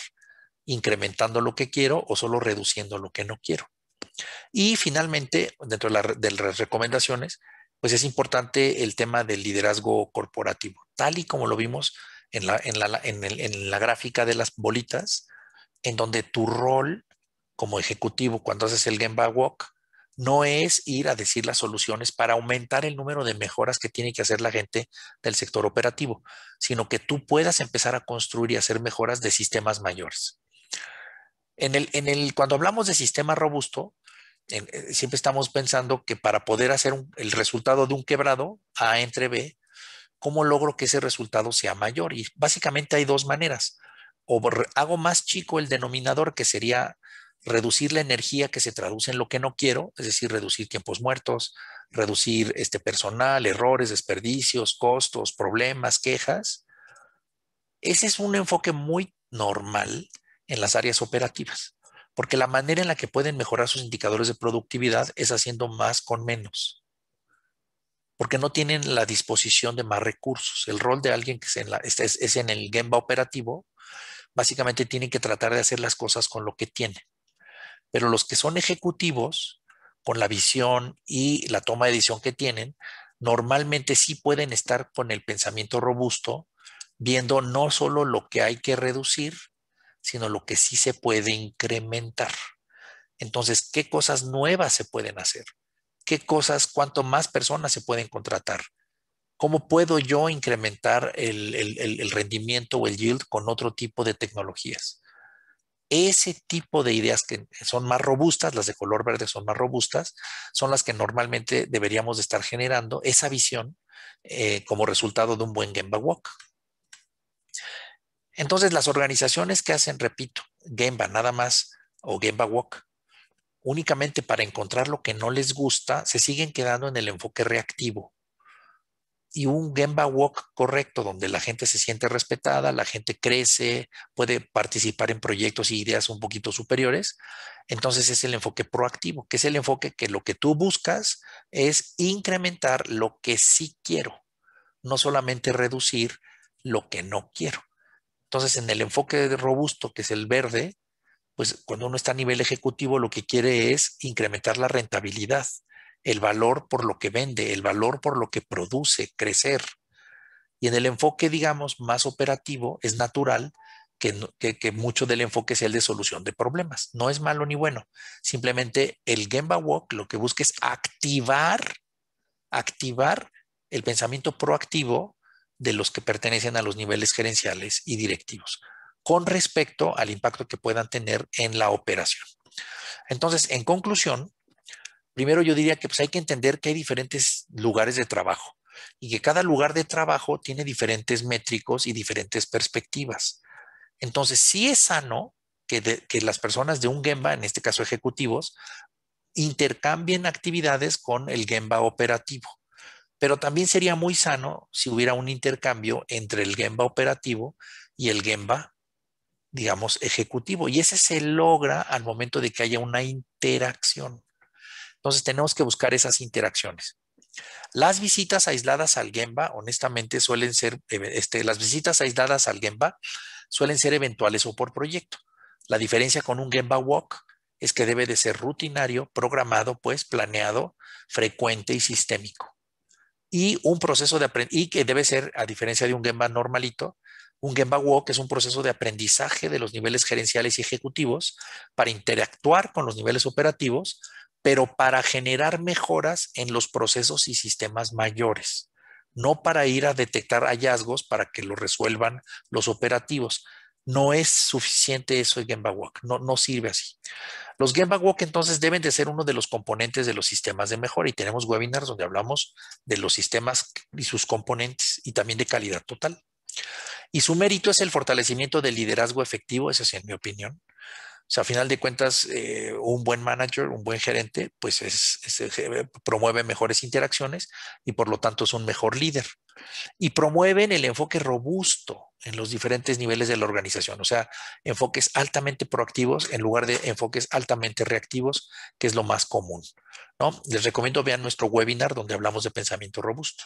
incrementando lo que quiero o solo reduciendo lo que no quiero. Y finalmente, dentro de, las recomendaciones, pues es importante el tema del liderazgo corporativo. Tal y como lo vimos en la, en la, la gráfica de las bolitas, en donde tu rol como ejecutivo cuando haces el Gemba Walk no es ir a decir las soluciones para aumentar el número de mejoras que tiene que hacer la gente del sector operativo, sino que tú puedas empezar a construir y hacer mejoras de sistemas mayores. En el, en el, cuando hablamos de sistema robusto, eh, siempre estamos pensando que para poder hacer el resultado de un quebrado, A entre B, ¿cómo logro que ese resultado sea mayor? Y básicamente hay dos maneras. O hago más chico el denominador, que sería reducir la energía que se traduce en lo que no quiero, es decir, reducir tiempos muertos, reducir este personal, errores, desperdicios, costos, problemas, quejas. Ese es un enfoque muy normal en las áreas operativas, porque la manera en la que pueden mejorar sus indicadores de productividad es haciendo más con menos, porque no tienen la disposición de más recursos. El rol de alguien que es en, es, en el Gemba operativo, básicamente tiene que tratar de hacer las cosas con lo que tiene. Pero los que son ejecutivos, con la visión y la toma de decisión que tienen, normalmente sí pueden estar con el pensamiento robusto, viendo no solo lo que hay que reducir, sino lo que sí se puede incrementar. Entonces, ¿qué cosas nuevas se pueden hacer? ¿Qué cosas, cuánto más personas se pueden contratar? ¿Cómo puedo yo incrementar el, rendimiento o el yield con otro tipo de tecnologías? Ese tipo de ideas que son más robustas, las de color verde son más robustas, son las que normalmente deberíamos estar generando esa visión eh, como resultado de un buen Gemba Walk. Entonces, las organizaciones que hacen, repito, Gemba nada más o Gemba Walk, únicamente para encontrar lo que no les gusta, se siguen quedando en el enfoque reactivo. Y un Gemba Walk correcto, donde la gente se siente respetada, la gente crece, puede participar en proyectos y e ideas un poquito superiores, entonces es el enfoque proactivo, que es el enfoque que lo que tú buscas es incrementar lo que sí quiero, no solamente reducir lo que no quiero. Entonces, en el enfoque robusto, que es el verde, pues cuando uno está a nivel ejecutivo, lo que quiere es incrementar la rentabilidad, el valor por lo que vende, el valor por lo que produce, crecer. Y en el enfoque, digamos, más operativo, es natural que, mucho del enfoque sea el de solución de problemas. No es malo ni bueno. Simplemente el Gemba Walk lo que busca es activar, activar el pensamiento proactivo de los que pertenecen a los niveles gerenciales y directivos con respecto al impacto que puedan tener en la operación. Entonces, en conclusión, primero yo diría que pues, hay que entender que hay diferentes lugares de trabajo y que cada lugar de trabajo tiene diferentes métricos y diferentes perspectivas. Entonces, sí es sano que, que las personas de un Gemba, en este caso ejecutivos, intercambien actividades con el Gemba operativo pero también sería muy sano si hubiera un intercambio entre el Gemba operativo y el Gemba, digamos, ejecutivo. Y ese se logra al momento de que haya una interacción. Entonces tenemos que buscar esas interacciones. Las visitas aisladas al Gemba, honestamente, suelen ser, eh, este, las visitas aisladas al Gemba suelen ser eventuales o por proyecto. La diferencia con un Gemba Walk es que debe de ser rutinario, programado, pues planeado, frecuente y sistémico y un proceso de aprendizaje, y que debe ser, a diferencia de un Gemba normalito, un Gemba walk que es un proceso de aprendizaje de los niveles gerenciales y ejecutivos para interactuar con los niveles operativos, pero para generar mejoras en los procesos y sistemas mayores, no para ir a detectar hallazgos para que lo resuelvan los operativos, no es suficiente eso de Gemba Walk, no, no sirve así. Los Gemba Walk entonces deben de ser uno de los componentes de los sistemas de mejora y tenemos webinars donde hablamos de los sistemas y sus componentes y también de calidad total. Y su mérito es el fortalecimiento del liderazgo efectivo, eso es en mi opinión, o sea, a final de cuentas, eh, un buen manager, un buen gerente, pues eh, promueve mejores interacciones y por lo tanto es un mejor líder. Y promueven el enfoque robusto en los diferentes niveles de la organización, o sea, enfoques altamente proactivos en lugar de enfoques altamente reactivos, que es lo más común. ¿no? Les recomiendo vean nuestro webinar donde hablamos de pensamiento robusto.